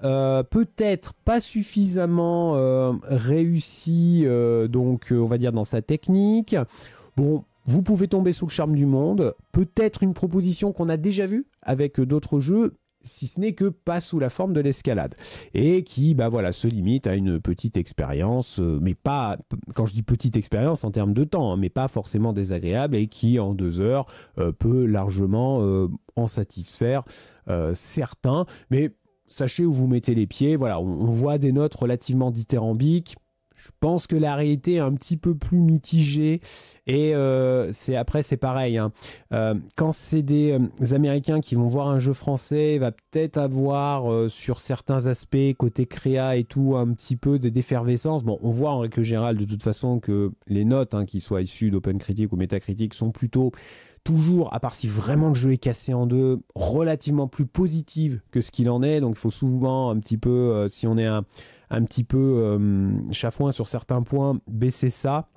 peut-être pas suffisamment réussi, donc on va dire dans sa technique. Bon, vous pouvez tomber sous le charme du monde. Peut-être une proposition qu'on a déjà vue avec d'autres jeux, si ce n'est que pas sous la forme de l'escalade et qui bah voilà se limite à une petite expérience euh, mais pas quand je dis petite expérience en termes de temps hein, mais pas forcément désagréable et qui en deux heures euh, peut largement euh, en satisfaire certains mais sachez où vous mettez les pieds voilà on, on voit des notes relativement dithyrambiques je pense que la réalité est un petit peu plus mitigée. Et euh, c'est après, c'est pareil. Hein. Euh, quand c'est des, euh, Américains qui vont voir un jeu français, il va peut-être avoir sur certains aspects, côté créa et tout, un petit peu d'effervescence. Bon, on voit en règle générale de toute façon que les notes hein, qui soient issues d'Open Critique ou Metacritic sont plutôt toujours, à part si vraiment le jeu est cassé en deux, relativement plus positive que ce qu'il en est. Donc il faut souvent un petit peu, euh, si on est un, un petit peu euh, chafouin sur certains points, baisser ça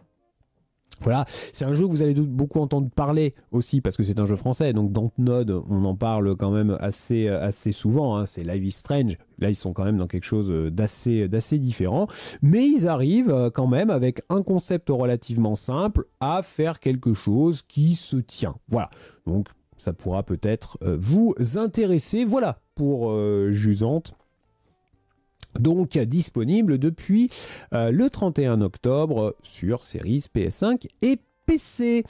voilà, c'est un jeu que vous allez beaucoup entendre parler aussi parce que c'est un jeu français. Donc dans Node, on en parle quand même assez, euh, assez souvent. Hein. C'est Live Strange. Là, ils sont quand même dans quelque chose euh, d'assez, euh, d'assez différent. Mais ils arrivent quand même avec un concept relativement simple à faire quelque chose qui se tient. Voilà. Donc ça pourra peut-être vous intéresser. Voilà pour Jusante donc disponible depuis euh, le 31 octobre sur Series PS5 et PC.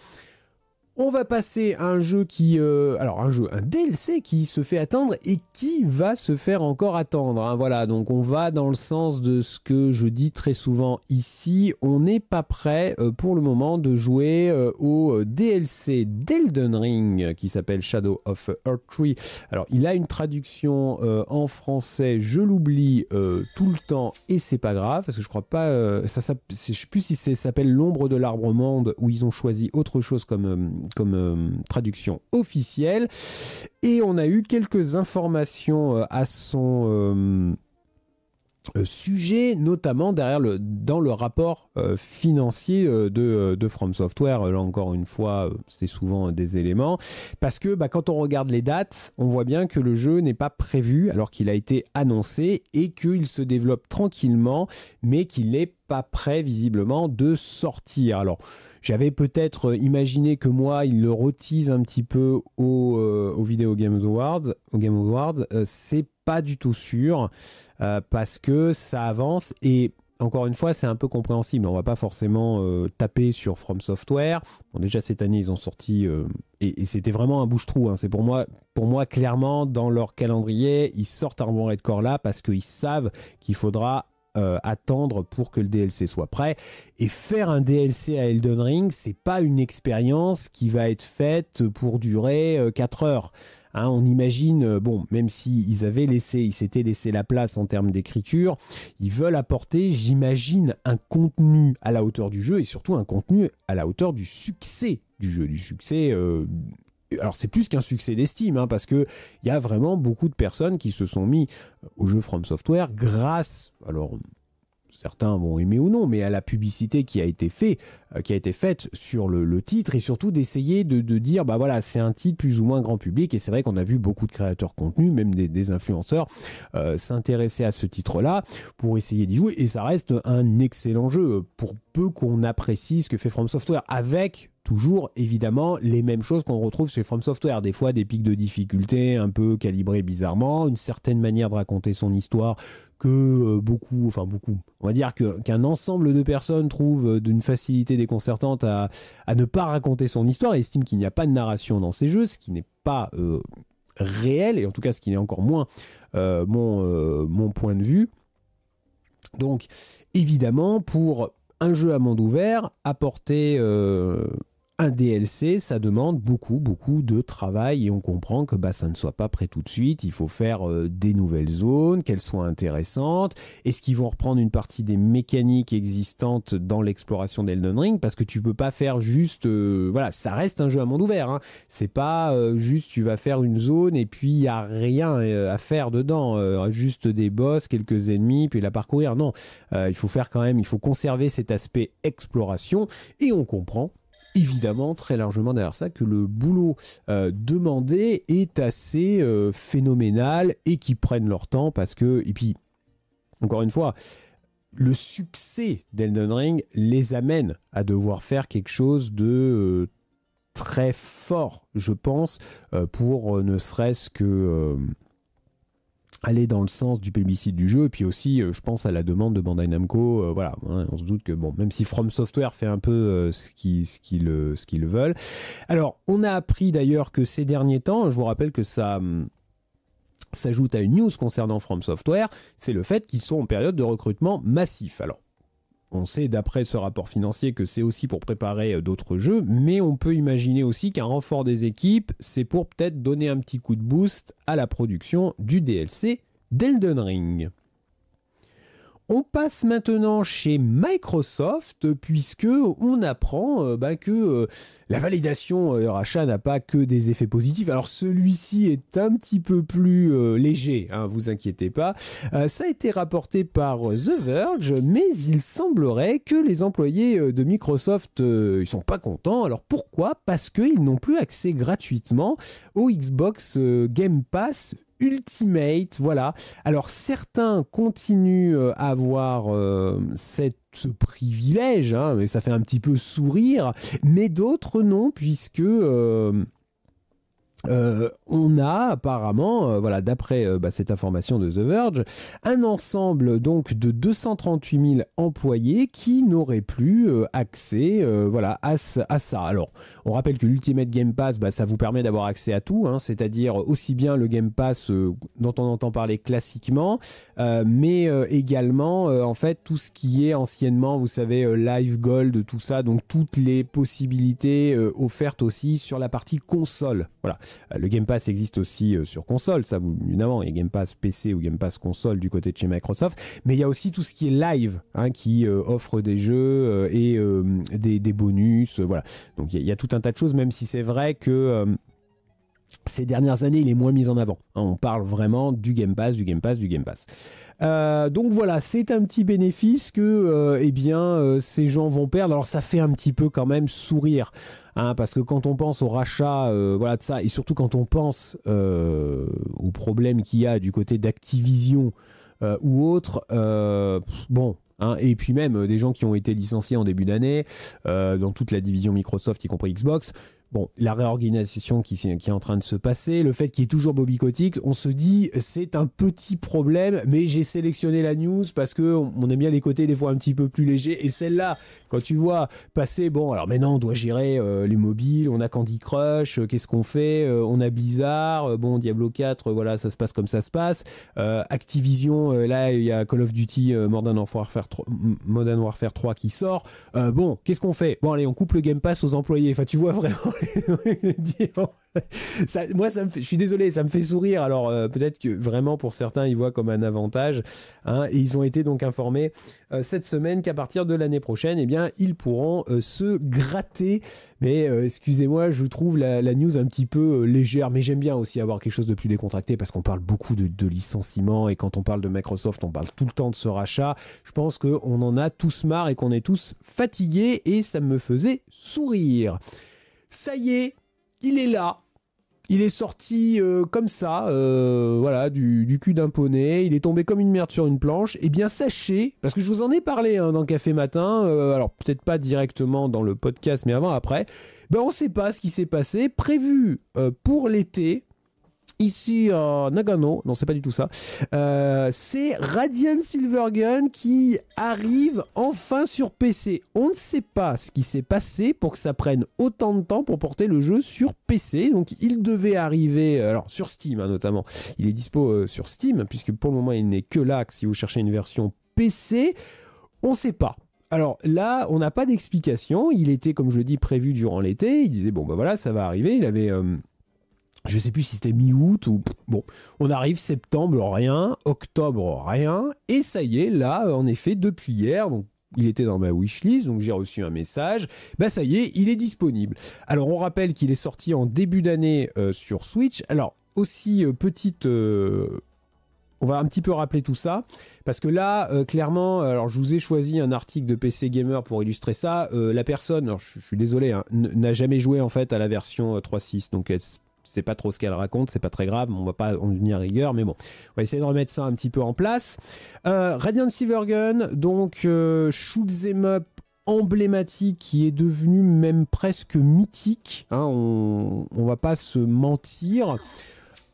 On va passer à un jeu qui... Euh, alors un jeu, un DLC qui se fait attendre et qui va se faire encore attendre. Hein. voilà, donc on va dans le sens de ce que je dis très souvent ici. On n'est pas prêt euh, pour le moment de jouer euh, au DLC d'Elden Ring qui s'appelle Shadow of Tree. Alors il a une traduction en français, je l'oublie tout le temps et c'est pas grave parce que je crois pas... ça, ça je sais plus si ça s'appelle L'ombre de l'arbre monde où ils ont choisi autre chose comme comme euh, traduction officielle. Et on a eu quelques informations euh, à son euh, euh, sujet, notamment derrière le, dans le rapport euh, financier euh, de, de, From Software. Là encore une fois, c'est souvent des éléments. Parce que bah, quand on regarde les dates, on voit bien que le jeu n'est pas prévu alors qu'il a été annoncé et qu'il se développe tranquillement, mais qu'il n'est pas prêt visiblement de sortir. Alors j'avais peut-être imaginé que moi il le rotise un petit peu au, vidéos Video Games Awards. Au Game Awards, c'est pas du tout sûr euh, parce que ça avance et encore une fois, c'est un peu compréhensible. On va pas forcément euh, taper sur From Software. déjà cette année, ils ont sorti euh, et, c'était vraiment un bouche-trou. Hein. C'est pour moi, pour moi clairement dans leur calendrier, ils sortent un bon Core là parce qu'ils savent qu'il faudra attendre pour que le DLC soit prêt. Et faire un DLC à Elden Ring, c'est pas une expérience qui va être faite pour durer 4 heures. Hein, on imagine, euh, bon, même s'ils avaient laissé, ils s'étaient laissé la place en termes d'écriture, ils veulent apporter, j'imagine, un contenu à la hauteur du jeu et surtout un contenu à la hauteur du succès du jeu, du succès. Euh, alors c'est plus qu'un succès d'estime, hein, parce qu'il y a vraiment beaucoup de personnes qui se sont mis au jeu From Software grâce, alors certains vont aimer ou non, mais à la publicité qui a été, fait, euh, qui a été faite sur le, titre et surtout d'essayer de, dire, bah voilà, c'est un titre plus ou moins grand public et c'est vrai qu'on a vu beaucoup de créateurs contenu, même des, influenceurs, euh, s'intéresser à ce titre-là pour essayer d'y jouer et ça reste un excellent jeu euh, pour peu qu'on apprécie ce que fait From Software avec toujours évidemment les mêmes choses qu'on retrouve chez From Software. Des fois des pics de difficulté un peu calibrés bizarrement, une certaine manière de raconter son histoire que euh, beaucoup, enfin beaucoup, on va dire que, qu'un ensemble de personnes trouvent euh, d'une facilité déconcertante à, à, ne pas raconter son histoire et estiment qu'il n'y a pas de narration dans ces jeux, ce qui n'est pas euh, réel et en tout cas ce qui est encore moins mon, mon point de vue. Donc évidemment pour un jeu à monde ouvert apporter euh, un DLC, ça demande beaucoup, beaucoup de travail et on comprend que bah, ça ne soit pas prêt tout de suite. Il faut faire euh, des nouvelles zones, qu'elles soient intéressantes. Est-ce qu'ils vont reprendre une partie des mécaniques existantes dans l'exploration d'Elden Ring Parce que tu peux pas faire juste. Euh, voilà, ça reste un jeu à monde ouvert. Hein. C'est pas euh, juste tu vas faire une zone et puis il n'y a rien à faire dedans. juste des boss, quelques ennemis, puis la parcourir. Non, il faut faire quand même, il faut conserver cet aspect exploration et on comprend évidemment très largement derrière ça que le boulot euh, demandé est assez euh, phénoménal et qu'ils prennent leur temps parce que et puis encore une fois le succès d'Elden Ring les amène à devoir faire quelque chose de euh, très fort je pense pour ne serait-ce que aller dans le sens du publicité du jeu et puis aussi euh, je pense à la demande de Bandai Namco euh, voilà hein, on se doute que bon même si From Software fait un peu euh, ce ce qu'ils veulent alors on a appris d'ailleurs que ces derniers temps je vous rappelle que ça hum, s'ajoute à une news concernant From Software, c'est le fait qu'ils sont en période de recrutement massif. Alors, on sait d'après ce rapport financier que c'est aussi pour préparer euh, d'autres jeux, mais on peut imaginer aussi qu'un renfort des équipes, c'est pour peut-être donner un petit coup de boost à la production du DLC d'Elden Ring. On passe maintenant chez Microsoft puisque on apprend euh, bah, que euh, la validation euh, rachat n'a pas que des effets positifs. Alors celui-ci est un petit peu plus léger, hein, vous inquiétez pas. ça a été rapporté par The Verge, mais il semblerait que les employés de Microsoft ne ils sont pas contents. Alors pourquoi Parce qu'ils n'ont plus accès gratuitement au Xbox Game Pass Ultimate, voilà. Alors certains continuent euh, à avoir euh, cette ce privilège, hein, mais ça fait un petit peu sourire, mais d'autres non, puisque euh, euh, on a apparemment, euh, voilà, d'après euh, bah, cette information de The Verge, un ensemble donc de 238 000 employés qui n'auraient plus accès, voilà, à, à, ça. Alors, on rappelle que l'Ultimate Game Pass, bah, ça vous permet d'avoir accès à tout, hein, c'est-à-dire aussi bien le Game Pass dont on entend parler classiquement, mais également en fait tout ce qui est anciennement, vous savez, Live Gold, tout ça, donc toutes les possibilités offertes aussi sur la partie console, voilà. Euh, le Game Pass existe aussi euh, sur console, ça vous évidemment, il y a Game Pass PC ou Game Pass console du côté de chez Microsoft, mais il y a aussi tout ce qui est live hein, qui euh, offre des jeux et des, bonus, voilà. Donc il y, a tout un tas de choses, même si c'est vrai que ces dernières années, il est moins mis en avant. Hein, on parle vraiment du Game Pass, du Game Pass, du Game Pass. Euh, donc voilà, c'est un petit bénéfice que euh, eh bien, euh, ces gens vont perdre. Alors ça fait un petit peu quand même sourire, hein, parce que quand on pense au rachat voilà, de ça, et surtout quand on pense au problème qu'il y a du côté d'Activision ou autre, bon, hein, et puis même des gens qui ont été licenciés en début d'année, dans toute la division Microsoft, y compris Xbox bon, la réorganisation qui, est en train de se passer, le fait qu'il y ait toujours Bobby Kotick, on se dit c'est un petit problème, mais j'ai sélectionné la news parce que on aime bien les côtés des fois un petit peu plus légers. Et celle-là, quand tu vois passer, bon, alors maintenant on doit gérer euh, les mobiles, on a Candy Crush, euh, qu'est-ce qu'on fait euh, On a Blizzard, bon, Diablo 4, voilà, ça se passe comme ça se passe. Activision, là il y a Call of Duty Modern Warfare 3 qui sort. bon, qu'est-ce qu'on fait Bon, allez, on coupe le Game Pass aux employés. Enfin, tu vois vraiment moi, je suis désolé, ça me fait sourire. Alors euh, peut-être que vraiment pour certains, ils voient comme un avantage. Hein. et ils ont été donc informés euh, cette semaine qu'à partir de l'année prochaine, et eh bien, ils pourront euh, se gratter. Mais excusez-moi, je trouve la, news un petit peu légère, mais j'aime bien aussi avoir quelque chose de plus décontracté parce qu'on parle beaucoup de, de licenciements et quand on parle de Microsoft, on parle tout le temps de ce rachat. Je pense qu'on en a tous marre et qu'on est tous fatigués et ça me faisait sourire ça y est, il est là. Il est sorti euh, comme ça, euh, voilà, du, cul d'un poney. Il est tombé comme une merde sur une planche. et eh bien, sachez, parce que je vous en ai parlé hein, dans Café Matin, euh, alors peut-être pas directement dans le podcast, mais avant, après, ben on ne sait pas ce qui s'est passé. Prévu pour l'été, ici à Nagano, non c'est pas du tout ça, euh, c'est Radiant Silvergun qui arrive enfin sur PC. On ne sait pas ce qui s'est passé pour que ça prenne autant de temps pour porter le jeu sur PC. Donc il devait arriver, euh, alors sur Steam hein, notamment, il est dispo euh, sur Steam, puisque pour le moment il n'est que là si vous cherchez une version PC. On ne sait pas. Alors là, on n'a pas d'explication. Il était, comme je le dis, prévu durant l'été. Il disait, bon ben voilà, ça va arriver. Il avait je sais plus si c'était mi-août ou bon, on arrive septembre rien, octobre rien, et ça y est là en effet depuis hier donc il était dans ma wishlist, donc j'ai reçu un message. Bah ça y est, il est disponible. Alors on rappelle qu'il est sorti en début d'année euh, sur Switch. Alors aussi euh, petite euh, on va un petit peu rappeler tout ça, parce que là, clairement, alors je vous ai choisi un article de PC Gamer pour illustrer ça. la personne, je, suis désolé, hein, n'a jamais joué en fait à la version 3.6, donc elle c'est pas trop ce qu'elle raconte, c'est pas très grave, on va pas en venir rigueur, mais bon, on va essayer de remettre ça un petit peu en place. Euh, Radiant Silvergun, donc euh, shoot them up emblématique qui est devenu même presque mythique, hein, on, on va pas se mentir.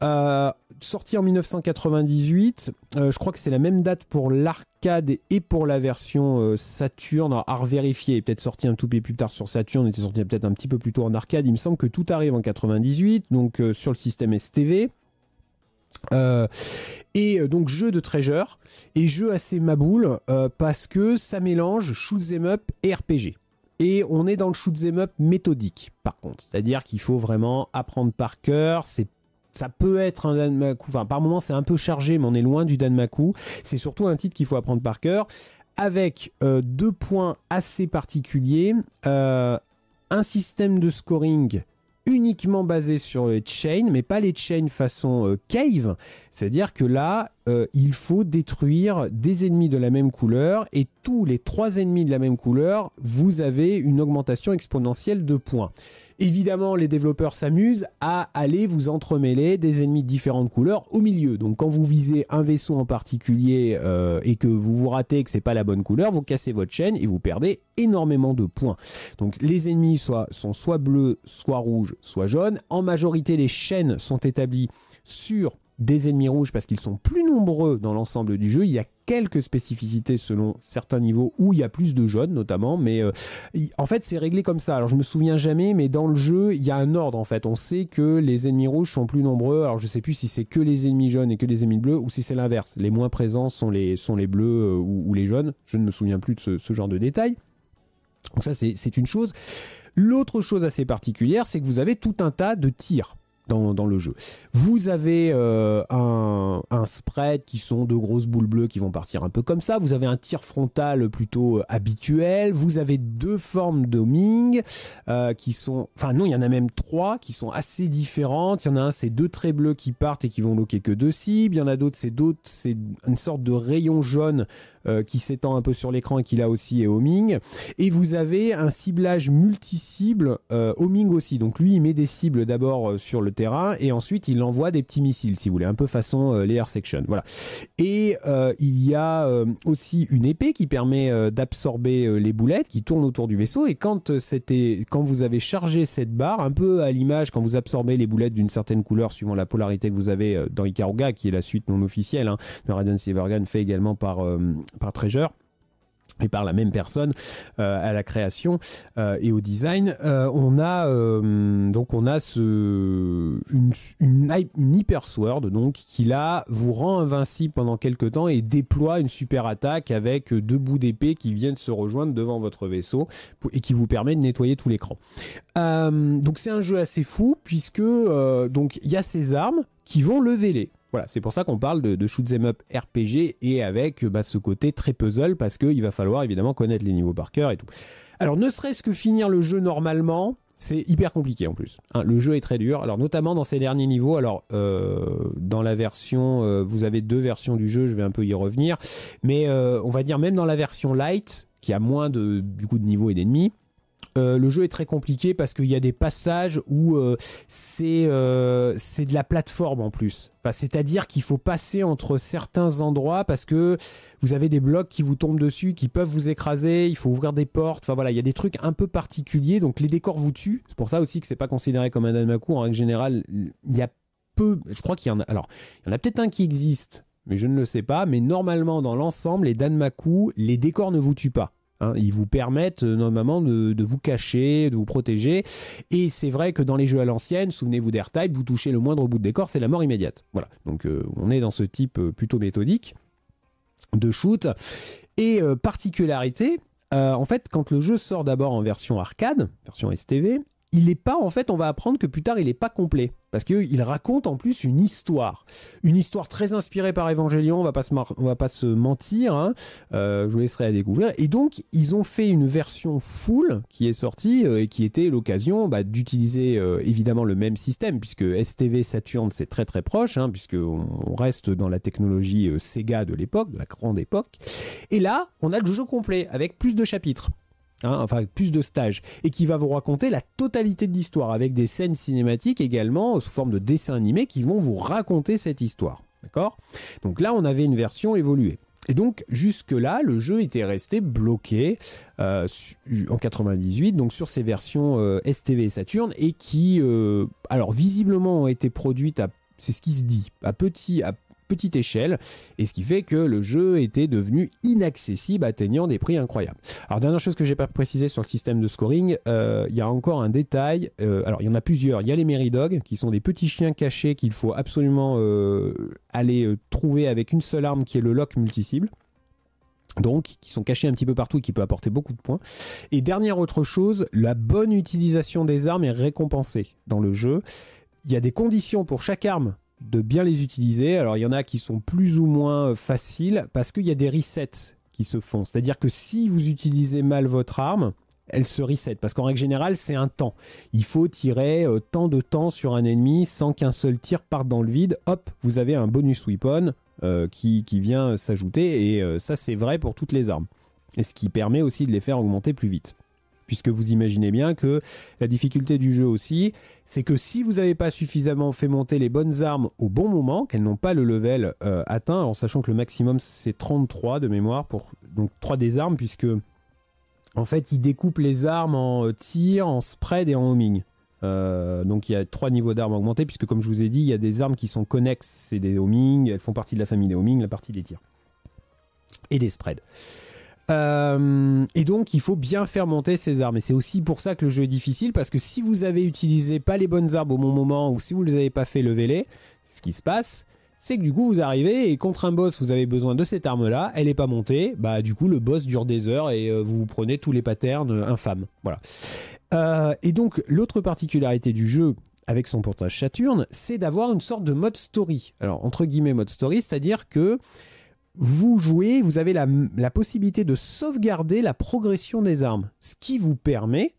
Euh, sorti en 1998. Euh, je crois que c'est la même date pour l'arcade et pour la version euh, Saturn. Alors, à revérifier, peut-être sorti un tout petit peu plus tard sur Saturn, il était sorti peut-être un petit peu plus tôt en arcade. Il me semble que tout arrive en 98, donc euh, sur le système STV. et donc jeu de treasure et jeu assez maboule parce que ça mélange shoot'em up et RPG et on est dans le shoot'em up méthodique par contre c'est à dire qu'il faut vraiment apprendre par cœur c'est ça peut être un Danmaku. par moment, c'est un peu chargé, mais on est loin du Danmaku. C'est surtout un titre qu'il faut apprendre par cœur, avec euh, deux points assez particuliers. Euh, un système de scoring uniquement basé sur les chains, mais pas les chains façon euh, cave. C'est-à-dire que là, euh, il faut détruire des ennemis de la même couleur et tous les trois ennemis de la même couleur, vous avez une augmentation exponentielle de points. Évidemment, les développeurs s'amusent à aller vous entremêler des ennemis de différentes couleurs au milieu. Donc quand vous visez un vaisseau en particulier euh, et que vous vous ratez que c'est pas la bonne couleur, vous cassez votre chaîne et vous perdez énormément de points. Donc les ennemis sont soit bleus, soit rouges, soit jaunes. En majorité, les chaînes sont établies sur des ennemis rouges parce qu'ils sont plus nombreux dans l'ensemble du jeu. Il y a quelques spécificités selon certains niveaux où il y a plus de jaunes notamment, mais euh, en fait c'est réglé comme ça. Alors je me souviens jamais, mais dans le jeu il y a un ordre en fait. On sait que les ennemis rouges sont plus nombreux. Alors je sais plus si c'est que les ennemis jaunes et que les ennemis bleus ou si c'est l'inverse. Les moins présents sont les, sont les bleus euh, ou, les jaunes. Je ne me souviens plus de ce, ce genre de détails. Donc ça c'est une chose. L'autre chose assez particulière, c'est que vous avez tout un tas de tirs dans, le jeu. Vous avez euh, un, spread qui sont deux grosses boules bleues qui vont partir un peu comme ça. Vous avez un tir frontal plutôt euh, habituel. Vous avez deux formes d'homing euh, qui sont... Enfin non, il y en a même trois qui sont assez différentes. Il y en a un, c'est deux traits bleus qui partent et qui vont bloquer que deux cibles. Il y en a d'autres, c'est d'autres, c'est une sorte de rayon jaune euh, qui s'étend un peu sur l'écran et qui là aussi est homing. Et vous avez un ciblage multi-cible euh, homing aussi. Donc lui, il met des cibles d'abord euh, sur le terrain et ensuite il envoie des petits missiles, si vous voulez, un peu façon euh, layer section. Voilà. Et il y a aussi une épée qui permet d'absorber les boulettes qui tournent autour du vaisseau. Et quand, c'était, quand vous avez chargé cette barre, un peu à l'image quand vous absorbez les boulettes d'une certaine couleur suivant la polarité que vous avez dans Ikaruga, qui est la suite non officielle hein, de fait également par par Treasure et par la même personne euh, à la création euh, et au design, euh, on a donc on a ce une, hyper sword donc qui là vous rend invincible pendant quelques temps et déploie une super attaque avec deux bouts d'épée qui viennent se rejoindre devant votre vaisseau et qui vous permet de nettoyer tout l'écran. donc c'est un jeu assez fou puisque donc il y a ces armes qui vont les voilà, c'est pour ça qu'on parle de, de shoot'em up RPG et avec euh, bah, ce côté très puzzle parce qu'il va falloir évidemment connaître les niveaux par cœur et tout. Alors, ne serait-ce que finir le jeu normalement, c'est hyper compliqué en plus. Hein. le jeu est très dur. Alors notamment dans ces derniers niveaux. Alors euh, dans la version, euh, vous avez deux versions du jeu. Je vais un peu y revenir, mais on va dire même dans la version light, qui a moins de du de niveaux et d'ennemis, euh, le jeu est très compliqué parce qu'il y a des passages où euh, euh, c'est de la plateforme en plus. C'est-à-dire qu'il faut passer entre certains endroits parce que vous avez des blocs qui vous tombent dessus, qui peuvent vous écraser, il faut ouvrir des portes. Enfin voilà, il y a des trucs un peu particuliers. Donc les décors vous tuent. C'est pour ça aussi que c'est pas considéré comme un Danmaku. En règle générale, il y a peu. Je crois qu'il y en a. Alors, il y en a peut-être un qui existe, mais je ne le sais pas. Mais normalement, dans l'ensemble, les Danmaku, les décors ne vous tuent pas. Hein. ils vous permettent euh, normalement de, vous cacher, de vous protéger. Et c'est vrai que dans les jeux à l'ancienne, souvenez-vous d'AirType, vous touchez le moindre bout de décor, c'est la mort immédiate. Voilà. Donc euh, on est dans ce type euh, plutôt méthodique de shoot. Et particularité, en fait, quand le jeu sort d'abord en version arcade, version STV, il n'est pas, en fait, on va apprendre que plus tard, il n'est pas complet. Parce qu'il raconte en plus une histoire. Une histoire très inspirée par Evangelion, on ne va pas se mentir. Hein. Euh, je vous laisserai à découvrir. Et donc, ils ont fait une version full qui est sortie euh, et qui était l'occasion bah, d'utiliser euh, évidemment le même système, puisque STV Saturn, c'est très très proche, hein, puisqu'on on reste dans la technologie Sega de l'époque, de la grande époque. Et là, on a le jeu complet avec plus de chapitres. Hein, enfin plus de stages, et qui va vous raconter la totalité de l'histoire, avec des scènes cinématiques également sous forme de dessins animés qui vont vous raconter cette histoire. D'accord Donc là, on avait une version évoluée. Et donc jusque-là, le jeu était resté bloqué euh, en 98, donc sur ces versions euh, STV et Saturn, et qui, euh, alors visiblement, ont été produites à, c'est ce qui se dit, à petit, à petite échelle, et ce qui fait que le jeu était devenu inaccessible, atteignant des prix incroyables. Alors dernière chose que j'ai pas précisé sur le système de scoring, euh, il y a encore un détail. Euh, alors il y en a plusieurs. Il y a les Merry Dogs, qui sont des petits chiens cachés qu'il faut absolument euh, aller trouver avec une seule arme qui est le lock multi-cible. donc qui sont cachés un petit peu partout et qui peut apporter beaucoup de points. Et dernière autre chose, la bonne utilisation des armes est récompensée dans le jeu. Il y a des conditions pour chaque arme de bien les utiliser. Alors il y en a qui sont plus ou moins euh, faciles parce qu'il y a des resets qui se font. C'est-à-dire que si vous utilisez mal votre arme, elle se reset. Parce qu'en règle générale, c'est un temps. Il faut tirer euh, tant de temps sur un ennemi sans qu'un seul tir parte dans le vide. Hop, vous avez un bonus weapon euh, qui, vient s'ajouter. Et ça, c'est vrai pour toutes les armes. Et ce qui permet aussi de les faire augmenter plus vite puisque vous imaginez bien que la difficulté du jeu aussi, c'est que si vous n'avez pas suffisamment fait monter les bonnes armes au bon moment, qu'elles n'ont pas le level euh, atteint, en sachant que le maximum c'est 33 de mémoire pour donc 3 des armes, puisque en fait il découpe les armes en euh, tir, en spread et en homing. Euh, donc il y a trois niveaux d'armes augmentés, puisque comme je vous ai dit, il y a des armes qui sont connexes, c'est des homing, elles font partie de la famille des homing, la partie des tirs. Et des spreads. Euh, et donc, il faut bien faire monter ses armes. Et c'est aussi pour ça que le jeu est difficile, parce que si vous avez utilisé pas les bonnes armes au bon moment, ou si vous les avez pas fait lever ce qui se passe, c'est que du coup vous arrivez et contre un boss vous avez besoin de cette arme là, elle n'est pas montée, bah du coup le boss dure des heures et euh, vous prenez tous les patterns euh, infâmes. Voilà. et donc l'autre particularité du jeu avec son portage Saturne, c'est d'avoir une sorte de mode story. Alors entre guillemets mode story, c'est-à-dire que vous jouez, vous avez la, possibilité de sauvegarder la progression des armes, ce qui vous permet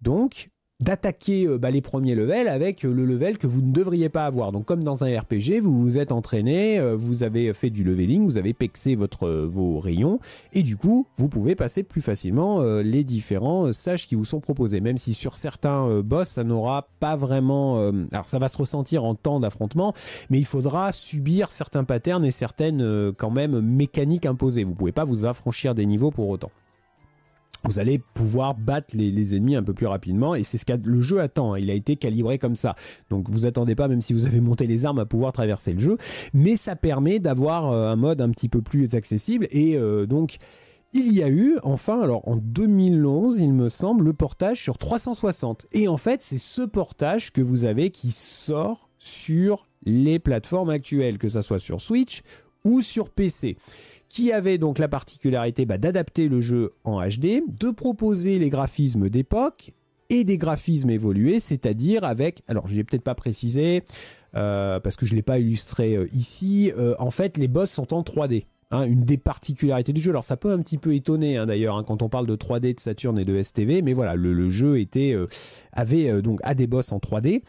donc d'attaquer euh, bah, les premiers levels avec euh, le level que vous ne devriez pas avoir. Donc comme dans un RPG, vous vous êtes entraîné, euh, vous avez fait du leveling, vous avez pexé votre, vos rayons, et du coup, vous pouvez passer plus facilement les différents stages qui vous sont proposés, même si sur certains boss, ça n'aura pas vraiment... alors ça va se ressentir en temps d'affrontement, mais il faudra subir certains patterns et certaines quand même mécaniques imposées. Vous pouvez pas vous affranchir des niveaux pour autant vous allez pouvoir battre les, ennemis un peu plus rapidement et c'est ce que le jeu attend. Hein. Il a été calibré comme ça. Donc vous attendez pas, même si vous avez monté les armes, à pouvoir traverser le jeu. Mais ça permet d'avoir euh, un mode un petit peu plus accessible et euh, donc. Il y a eu, enfin, alors en 2011, il me semble, le portage sur 360. Et en fait, c'est ce portage que vous avez qui sort sur les plateformes actuelles, que ça soit sur Switch ou sur PC qui avait donc la particularité bah, d'adapter le jeu en HD, de proposer les graphismes d'époque et des graphismes évolués, c'est-à-dire avec, alors je l'ai peut-être pas précisé, euh, parce que je ne l'ai pas illustré euh, ici, euh, en fait les boss sont en 3D. Hein, une des particularités du jeu. Alors ça peut un petit peu étonner hein, d'ailleurs hein, quand on parle de 3D de Saturn et de STV, mais voilà, le, jeu était, avait donc à des boss en 3D.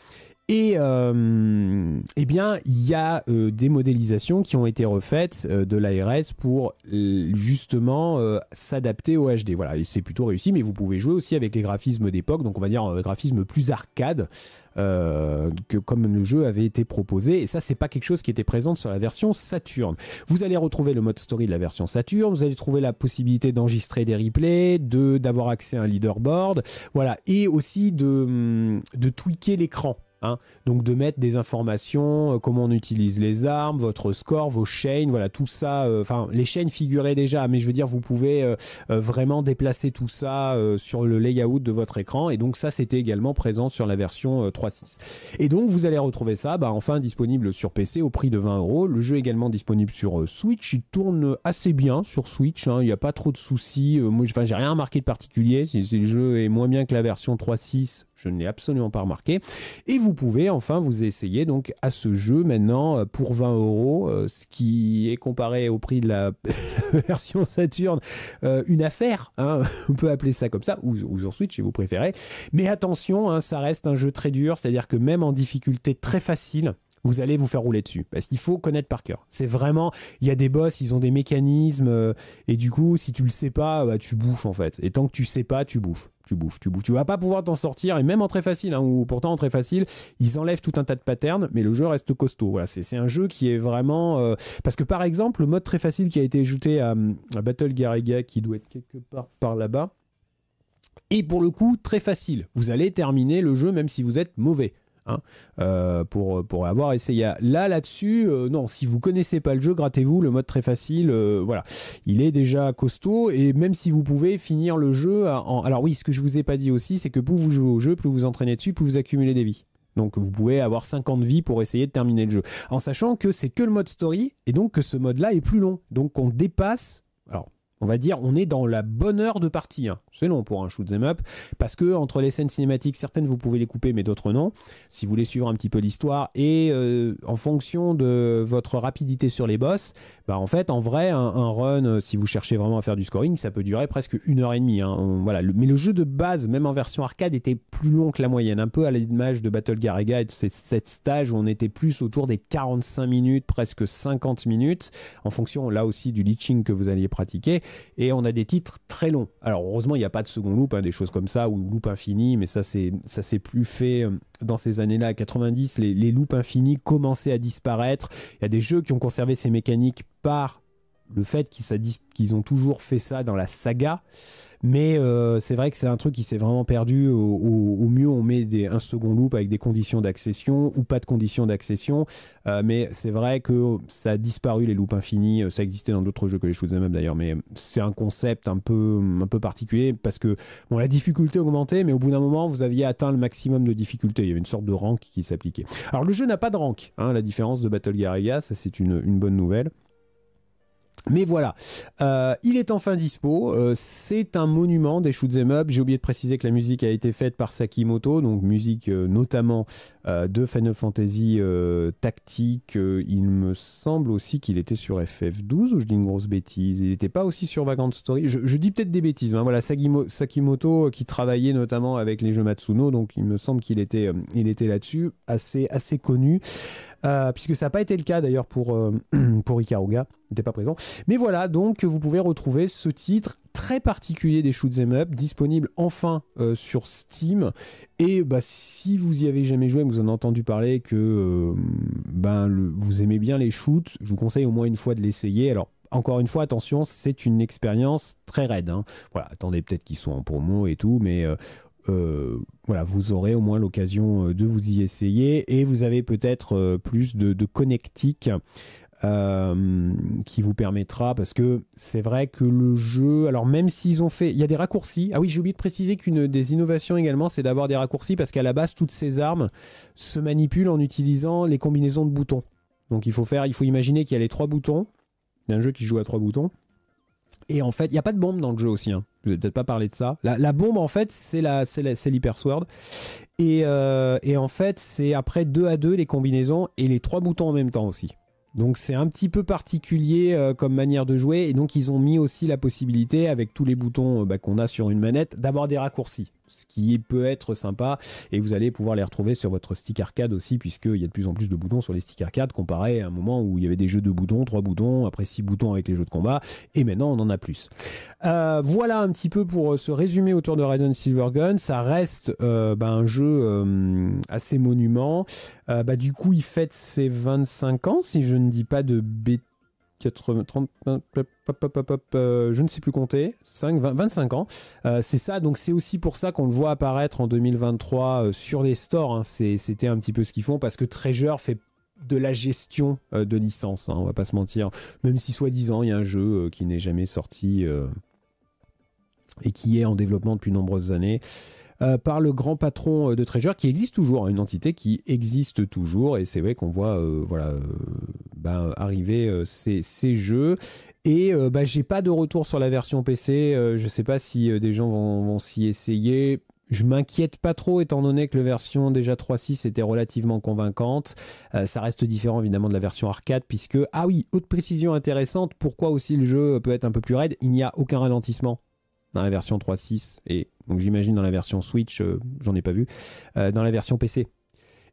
Et euh, eh bien, il y a euh, des modélisations qui ont été refaites euh, de l'ARS pour justement s'adapter au HD. Voilà, et c'est plutôt réussi, mais vous pouvez jouer aussi avec les graphismes d'époque, donc on va dire graphisme plus arcade, que comme le jeu avait été proposé. Et ça, c'est pas quelque chose qui était présent sur la version Saturn. Vous allez retrouver le mode story de la version Saturn, vous allez trouver la possibilité d'enregistrer des replays, de d'avoir accès à un leaderboard, voilà, et aussi de, hum, de tweaker l'écran. Hein. Donc de mettre des informations, euh, comment on utilise les armes, votre score, vos chaînes, voilà tout ça. Euh, enfin, les chaînes figuraient déjà, mais je veux dire, vous pouvez euh, vraiment déplacer tout ça sur le layout de votre écran. Et donc ça, c'était également présent sur la version 3.6. Et donc vous allez retrouver ça, bah, enfin disponible sur PC au prix de 20 euros. Le jeu est également disponible sur Switch. Il tourne assez bien sur Switch. Hein. Il n'y a pas trop de soucis. moi, j'ai rien remarqué de particulier. si le jeu est moins bien que la version 3.6 je ne l'ai absolument pas remarqué. Et vous pouvez enfin vous essayer donc à ce jeu maintenant euh, pour 20 euros, euh, ce qui est comparé au prix de la, version Saturn, euh, une affaire. Hein. on peut appeler ça comme ça, ou, sur Switch si vous préférez. Mais attention, hein, ça reste un jeu très dur, c'est-à-dire que même en difficulté très facile, vous allez vous faire rouler dessus. Parce qu'il faut connaître par cœur. C'est vraiment, il y a des boss, ils ont des mécanismes, euh, et du coup, si tu le sais pas, bah, tu bouffes en fait. Et tant que tu sais pas, tu bouffes. Tu bouffes, tu bouffes. Tu vas pas pouvoir t'en sortir, et même en très facile, hein, ou pourtant en très facile, ils enlèvent tout un tas de patterns, mais le jeu reste costaud. c'est un jeu qui est vraiment. Euh, parce que par exemple, le mode très facile qui a été ajouté à, Battle Garriga, qui doit être quelque part par là-bas, est pour le coup très facile. Vous allez terminer le jeu même si vous êtes mauvais. Hein, euh, pour, pour avoir essayé. Là, là-dessus, euh, non, si vous connaissez pas le jeu, grattez-vous, le mode très facile, euh, voilà. Il est déjà costaud, et même si vous pouvez finir le jeu en... Alors oui, ce que je vous ai pas dit aussi, c'est que plus vous jouez au jeu, plus vous entraînez dessus, plus vous accumulez des vies. Donc vous pouvez avoir 50 vies pour essayer de terminer le jeu. En sachant que c'est que le mode story, et donc que ce mode-là est plus long. Donc on dépasse... Alors, on va dire, on est dans la bonne heure de partie. Hein. C'est long pour un shoot them up, parce que entre les scènes cinématiques, certaines vous pouvez les couper, mais d'autres non. Si vous voulez suivre un petit peu l'histoire, et euh, en fonction de votre rapidité sur les boss, bah en fait, en vrai, un, run, euh, si vous cherchez vraiment à faire du scoring, ça peut durer presque une heure et demie. Hein. voilà. mais le jeu de base, même en version arcade, était plus long que la moyenne, un peu à l'image de Battle Garaga et de ces stage où on était plus autour des 45 minutes, presque 50 minutes, en fonction là aussi du leeching que vous alliez pratiquer et on a des titres très longs. Alors heureusement, il n'y a pas de second loop, hein, des choses comme ça, ou loop infini, mais ça c'est ça s'est plus fait euh, dans ces années-là, 90, les, les loops infinis commençaient à disparaître. Il y a des jeux qui ont conservé ces mécaniques par le fait qu'ils ont toujours fait ça dans la saga, mais euh, c'est vrai que c'est un truc qui s'est vraiment perdu. Au, mieux, on met un second loop avec des conditions d'accession ou pas de conditions d'accession, euh, mais c'est vrai que ça a disparu les loops infinis. Euh, ça existait dans d'autres jeux que les shoot'em même d'ailleurs, mais c'est un concept un peu, un peu particulier parce que bon, la difficulté augmentait, mais au bout d'un moment, vous aviez atteint le maximum de difficulté. Il y avait une sorte de rank qui s'appliquait. Alors le jeu n'a pas de rank, hein, la différence de Battle Garaga, ça c'est une bonne nouvelle. Mais voilà, euh, il est enfin dispo. Euh, c'est un monument des et up. J'ai oublié de préciser que la musique a été faite par Sakimoto, donc musique euh, notamment de Final Fantasy Tactique. il me semble aussi qu'il était sur FF12 ou je dis une grosse bêtise. Il n'était pas aussi sur Vagrant Story. Je, dis peut-être des bêtises. mais hein. Voilà, Sakimoto qui travaillait notamment avec les jeux Matsuno, donc il me semble qu'il était, il était là-dessus, assez, assez connu. Euh, puisque ça n'a pas été le cas d'ailleurs pour, euh, pour Ikaruga, n'était pas présent. Mais voilà, donc vous pouvez retrouver ce titre très particulier des shoot'em up, disponible enfin euh, sur Steam. Et bah, si vous y avez jamais joué, vous en avez entendu parler que ben, vous aimez bien les shoots, je vous conseille au moins une fois de l'essayer. Alors encore une fois, attention, c'est une expérience très raide. Hein. Voilà, attendez peut-être qu'ils soient en promo et tout, mais euh, voilà, vous aurez au moins l'occasion euh, de vous y essayer et vous avez peut-être euh, plus de, connectique qui vous permettra parce que c'est vrai que le jeu, alors même s'ils ont fait, il y a des raccourcis. Ah oui, j'ai oublié de préciser qu'une des innovations également, c'est d'avoir des raccourcis parce qu'à la base, toutes ces armes se manipulent en utilisant les combinaisons de boutons. Donc il faut faire, il faut imaginer qu'il y a les trois boutons. Il un jeu qui joue à trois boutons. Et en fait, il n'y a pas de bombe dans le jeu aussi. Hein. Je vais peut-être pas parler de ça. La, bombe, en fait, c'est la, c'est l'hyper sword. Euh, et, en fait, c'est après deux à deux les combinaisons et les trois boutons en même temps aussi. Donc c'est un petit peu particulier euh, comme manière de jouer. Et donc ils ont mis aussi la possibilité, avec tous les boutons euh, bah, qu'on a sur une manette, d'avoir des raccourcis ce qui peut être sympa et vous allez pouvoir les retrouver sur votre stick arcade aussi puisqu'il y a de plus en plus de boutons sur les stick arcade comparé à un moment où il y avait des jeux de boutons, trois boutons, après six boutons avec les jeux de combat et maintenant on en a plus. Euh, voilà un petit peu pour euh, se résumer autour de Raiden Gun. ça reste euh, bah, un jeu assez monument, bah, du coup il fête ses 25 ans si je ne dis pas de bêtises euh, je ne sais plus compter, 5, 25 ans. Euh, c'est ça, donc c'est aussi pour ça qu'on le voit apparaître en 2023 euh, sur les stores. Hein. C'était un petit peu ce qu'ils font parce que Treasure fait de la gestion de licence, hein, on va pas se mentir. Même si soi-disant il y a un jeu qui n'est jamais sorti et qui est en développement depuis de nombreuses années. Euh, par le grand patron euh, de Treasure qui existe toujours, hein, une entité qui existe toujours. Et c'est vrai qu'on voit euh, voilà, ben, arriver ces, ces, jeux. Et ben, j'ai pas de retour sur la version PC. je sais pas si des gens vont, s'y essayer. Je m'inquiète pas trop étant donné que la version déjà 3.6 était relativement convaincante. ça reste différent évidemment de la version arcade puisque, ah oui, autre précision intéressante, pourquoi aussi le jeu peut être un peu plus raide, il n'y a aucun ralentissement dans la version 3.6 et donc j'imagine dans la version Switch, euh, j'en ai pas vu, euh, dans la version PC.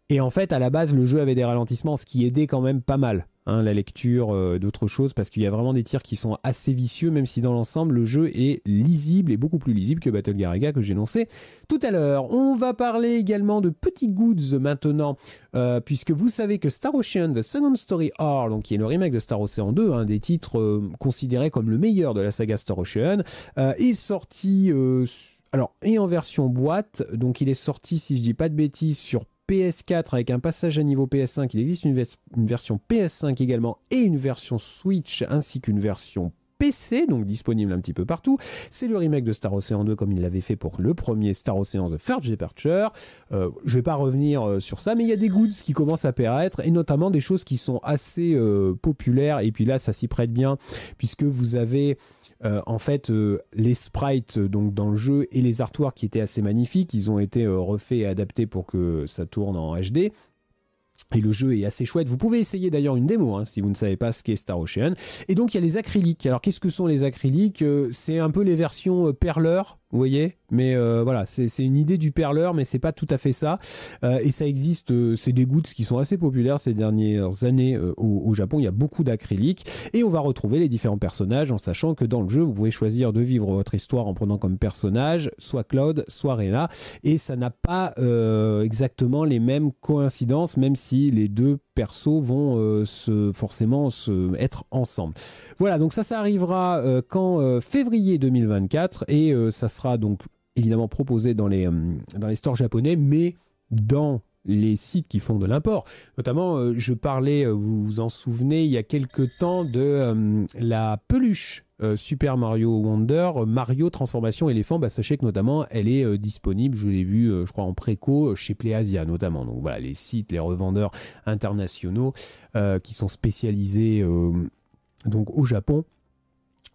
Et en fait, à la base, le jeu avait des ralentissements, ce qui aidait quand même pas mal. Hein, la lecture, euh, d'autres choses, parce qu'il y a vraiment des tirs qui sont assez vicieux, même si dans l'ensemble, le jeu est lisible et beaucoup plus lisible que Battle Garaga que j'ai j'énonçais tout à l'heure. On va parler également de petits goods maintenant, euh, puisque vous savez que Star Ocean, The Second Story R, donc qui est le remake de Star Ocean 2, un des titres euh, considérés comme le meilleur de la saga Star Ocean, est sorti... alors, et en version boîte, donc il est sorti, si je dis pas de bêtises, sur PS4 avec un passage à niveau PS5. Il existe une, version PS5 également et une version Switch ainsi qu'une version PC, donc disponible un petit peu partout. C'est le remake de Star Ocean 2 comme il l'avait fait pour le premier Star Ocean The First Departure. Je euh, je vais pas revenir euh, sur ça, mais il y a des goods qui commencent à paraître et notamment des choses qui sont assez euh, populaires. Et puis là, ça s'y prête bien puisque vous avez euh, en fait, euh, les sprites euh, donc dans le jeu et les artoirs qui étaient assez magnifiques, ils ont été refaits et adaptés pour que ça tourne en HD. Et le jeu est assez chouette. Vous pouvez essayer d'ailleurs une démo hein, si vous ne savez pas ce qu'est Star Ocean. Et donc il y a les acryliques. Alors qu'est-ce que sont les acryliques C'est un peu les versions perleurs vous voyez mais euh, voilà c'est une idée du perleur mais c'est pas tout à fait ça euh, et ça existe euh, c'est des gouttes qui sont assez populaires ces dernières années au, Japon il y a beaucoup d'acrylique et on va retrouver les différents personnages en sachant que dans le jeu vous pouvez choisir de vivre votre histoire en prenant comme personnage soit Claude, soit Rena et ça n'a pas exactement les mêmes coïncidences même si les deux perso vont euh, se, forcément se, être ensemble. Voilà, donc ça, ça arrivera euh, qu'en euh, février 2024 et ça sera donc évidemment proposé dans les, dans les stores japonais, mais dans les sites qui font de l'import. Notamment, euh, je parlais, euh, vous vous en souvenez, il y a quelques temps de euh, la peluche Super Mario Wonder, Mario Transformation Éléphant. Bah, sachez que notamment, elle est disponible, je l'ai vu, je crois, en préco chez PlayAsia notamment. Donc voilà, les sites, les revendeurs internationaux qui sont spécialisés donc, au Japon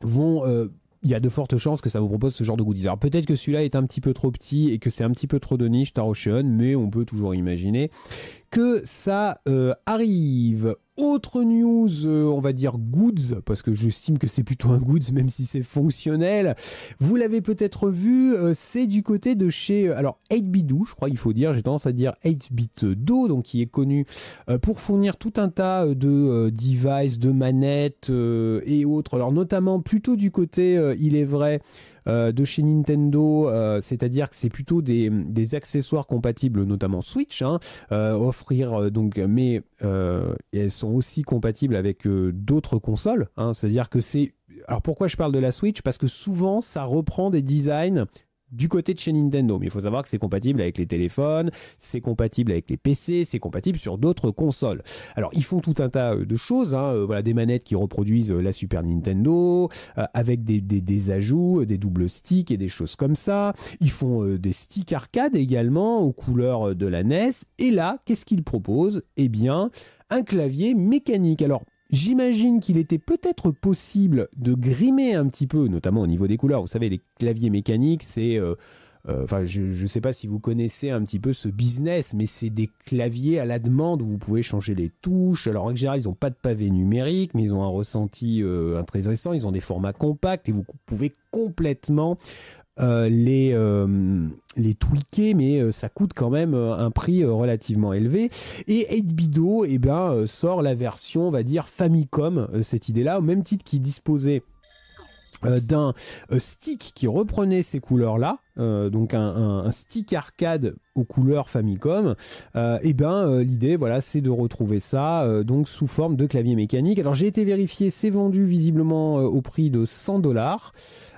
vont il y a de fortes chances que ça vous propose ce genre de goodies. Alors peut-être que celui-là est un petit peu trop petit et que c'est un petit peu trop de niche tarotion mais on peut toujours imaginer que ça euh, arrive. Autre news, euh, on va dire goods, parce que j'estime que c'est plutôt un goods, même si c'est fonctionnel. Vous l'avez peut-être vu, euh, c'est du côté de chez, euh, alors 8BitDo, je crois qu'il faut dire, j'ai tendance à dire 8BitDo, donc qui est connu pour fournir tout un tas de devices, de manettes et autres. Alors notamment plutôt du côté, il est vrai, de chez Nintendo, c'est-à-dire que c'est plutôt des, accessoires compatibles, notamment Switch, hein, offrir donc, mais elles sont aussi compatibles avec euh, d'autres consoles. Hein. C'est-à-dire que c'est alors pourquoi je parle de la Switch Parce que souvent ça reprend des designs du côté de chez Nintendo. Mais il faut savoir que c'est compatible avec les téléphones, c'est compatible avec les PC, c'est compatible sur d'autres consoles. Alors ils font tout un tas euh, de choses, hein. euh, voilà, des manettes qui reproduisent euh, la Super Nintendo, avec des, ajouts, des doubles sticks et des choses comme ça. Ils font des sticks arcade également aux couleurs de la NES. Et là, qu'est-ce qu'ils proposent Eh bien, un clavier mécanique. Alors J'imagine qu'il était peut-être possible de grimer un petit peu, notamment au niveau des couleurs. Vous savez, les claviers mécaniques, c'est... Euh, euh, enfin, je ne sais pas si vous connaissez un petit peu ce business, mais c'est des claviers à la demande où vous pouvez changer les touches. Alors en général, ils n'ont pas de pavé numérique, mais ils ont un ressenti euh, très récent. Ils ont des formats compacts et vous pouvez complètement euh, les, euh, les tweaker, mais euh, ça coûte quand même un prix relativement élevé. Et 8 et eh ben, sort la version, on va dire, Famicom, cette idée-là, au même titre qu'il disposait d'un stick qui reprenait ces couleurs-là, donc un, stick arcade aux couleurs Famicom, et eh ben l'idée voilà c'est de retrouver ça donc sous forme de clavier mécanique. Alors j'ai été vérifié, c'est vendu visiblement au prix de 100 dollars.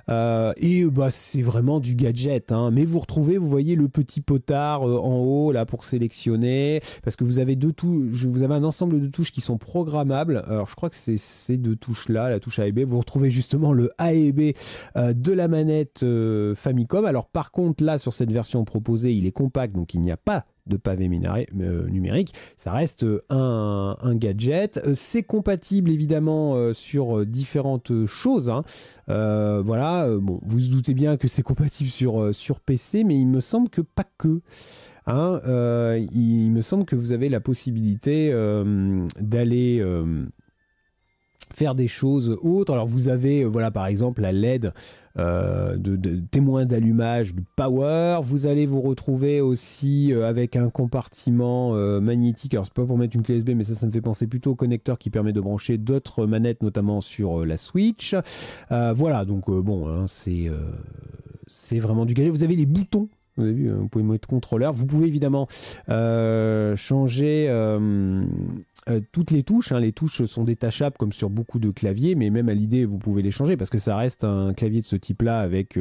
Euh, et bah, c'est vraiment du gadget. Hein. Mais vous retrouvez, vous voyez le petit potard euh, en haut là pour sélectionner, parce que vous avez deux vous avez un ensemble de touches qui sont programmables. Alors je crois que c'est ces deux touches là, la touche A et B. Vous retrouvez justement le A et B euh, de la manette Famicom. Alors par contre là sur cette version proposée, il est compact, donc il n'y a pas de pavé euh, numérique. Ça reste euh, un, gadget. Euh, c'est compatible évidemment sur différentes choses. Hein. voilà, bon, vous vous doutez bien que c'est compatible sur, sur PC, mais il me semble que pas que. Hein. il me semble que vous avez la possibilité d'aller faire des choses autres. Alors vous avez, euh, voilà, par exemple, la LED euh, de, témoins témoin d'allumage du Power. Vous allez vous retrouver aussi euh, avec un compartiment magnétique. Alors c'est pas pour mettre une clé USB, mais ça, ça me fait penser plutôt au connecteur qui permet de brancher d'autres manettes, notamment sur la Switch. voilà, donc bon, hein, c'est c'est vraiment du gadget. Vous avez les boutons vous avez vu, euh, vous pouvez mettre contrôleur. Vous pouvez évidemment euh, changer euh, toutes les touches. Hein. Les touches sont détachables comme sur beaucoup de claviers, mais même à l'idée, vous pouvez les changer parce que ça reste un clavier de ce type-là avec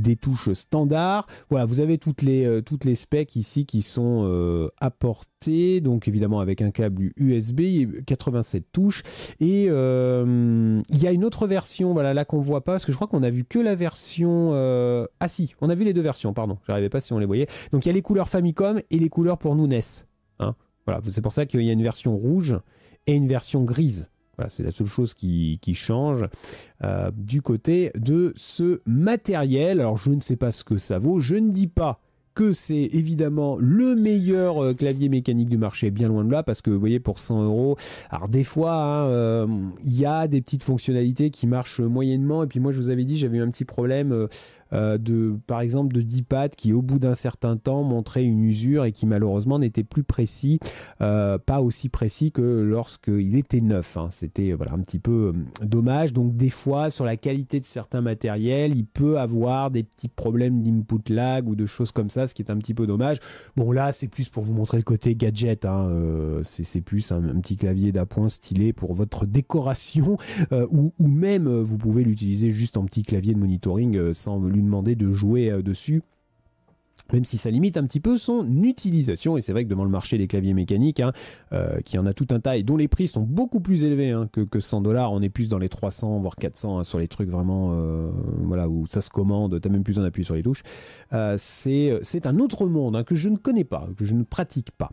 des touches standards. Voilà, vous avez toutes les, euh, toutes les specs ici qui sont euh, apportées, donc évidemment avec un câble USB, 87 touches. Et euh, il y a une autre version, voilà, là qu'on voit pas, parce que je crois qu'on a vu que la version... Ah si, on a vu les deux versions, pardon, j'arrivais pas si on les voyait. Donc il y a les couleurs Famicom et les couleurs pour nous hein. voilà, c'est pour ça qu'il y a une version rouge et une version grise. Voilà, c'est la seule chose qui, change euh, du côté de ce matériel. Alors je ne sais pas ce que ça vaut, je ne dis pas que c'est évidemment le meilleur euh, clavier mécanique du marché, bien loin de là, parce que vous voyez, pour 100 euros, alors des fois, hein, euh, il y a des petites fonctionnalités qui marchent moyennement, et puis moi je vous avais dit, j'avais eu un petit problème euh, de, par exemple de 10 pattes qui au bout d'un certain temps montraient une usure et qui malheureusement n'était plus précis, euh, pas aussi précis que lorsqu'il était neuf. Hein. C'était voilà, un petit peu euh, dommage. Donc des fois sur la qualité de certains matériels, il peut avoir des petits problèmes d'input lag ou de choses comme ça, ce qui est un petit peu dommage. Bon là c'est plus pour vous montrer le côté gadget, hein. c'est plus un, petit clavier d'appoint stylé pour votre décoration ou, ou, même vous pouvez l'utiliser juste en petit clavier de monitoring sans lui demander de jouer euh, dessus même si ça limite un petit peu son utilisation. Et c'est vrai que devant le marché des claviers mécaniques, hein, euh, qui en a tout un tas et dont les prix sont beaucoup plus élevés hein, que, que, 100 dollars, on est plus dans les 300 voire 400 hein, sur les trucs vraiment euh, voilà où ça se commande, t'as même plus en appui sur les touches. Euh, c'est un autre monde que je ne connais pas, que je ne pratique pas.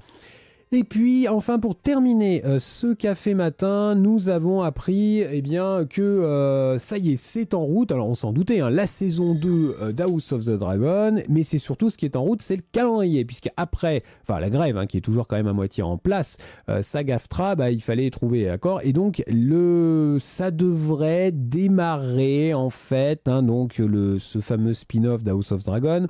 Et puis enfin pour terminer euh, ce café matin, nous avons appris eh bien que euh, ça y est, c'est en route. Alors on s'en doutait, hein, la saison 2 euh, d'House of the Dragon, mais c'est surtout ce qui est en route, c'est le calendrier, puisque après, enfin la grève hein, qui est toujours quand même à moitié en place, Sagaftra, bah, il fallait trouver d'accord. Et donc le ça devrait démarrer en fait, hein, donc le, ce fameux spin-off d'House of the Dragon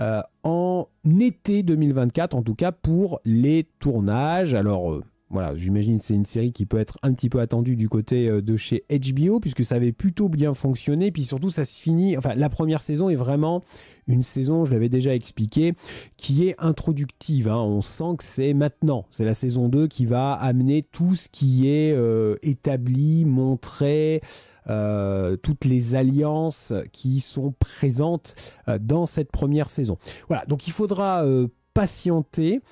euh, en été 2024, en tout cas pour les tournages. Alors euh, voilà, j'imagine c'est une série qui peut être un petit peu attendue du côté euh, de chez HBO puisque ça avait plutôt bien fonctionné. Puis surtout, ça se finit. Enfin, la première saison est vraiment une saison, je l'avais déjà expliqué, qui est introductive. Hein. On sent que c'est maintenant. C'est la saison 2 qui va amener tout ce qui est euh, établi, montré. Euh, toutes les alliances qui sont présentes dans cette première saison. Voilà, donc il faudra patienter.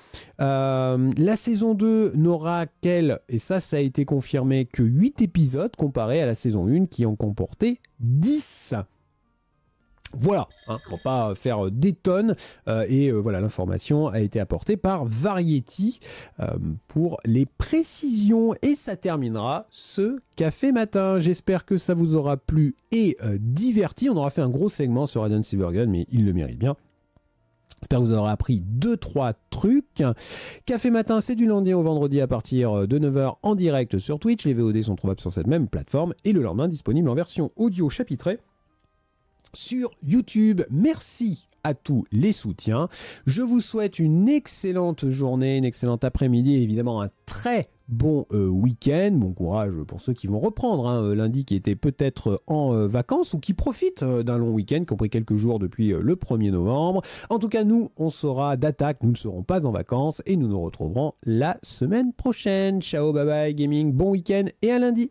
Euh, la saison 2 n'aura qu'elle, et ça ça a été confirmé, que 8 épisodes comparé à la saison 1 qui en comportait 10. Voilà, pour ah. pour pas faire des tonnes. Euh, et euh, voilà, l'information a été apportée par Variety pour les précisions. Et ça terminera ce café matin. J'espère que ça vous aura plu et diverti. On aura fait un gros segment sur Adam Silvergun, mais il le mérite bien. J'espère que vous aurez appris 2-3 trucs. Café Matin, c'est du lundi au vendredi à partir de 9h en direct sur Twitch. Les VOD sont trouvables sur cette même plateforme et le lendemain disponible en version audio chapitrée sur YouTube. Merci à tous les soutiens. Je vous souhaite une excellente journée, une excellente après-midi et évidemment un très bon euh, week-end, bon courage pour ceux qui vont reprendre hein, euh, lundi qui était peut-être euh, en vacances ou qui profitent d'un long week-end, qui ont pris quelques jours depuis le 1er novembre. En tout cas, nous, on sera d'attaque, nous ne serons pas en vacances et nous nous retrouverons la semaine prochaine. Ciao, bye bye gaming, bon week-end et à lundi.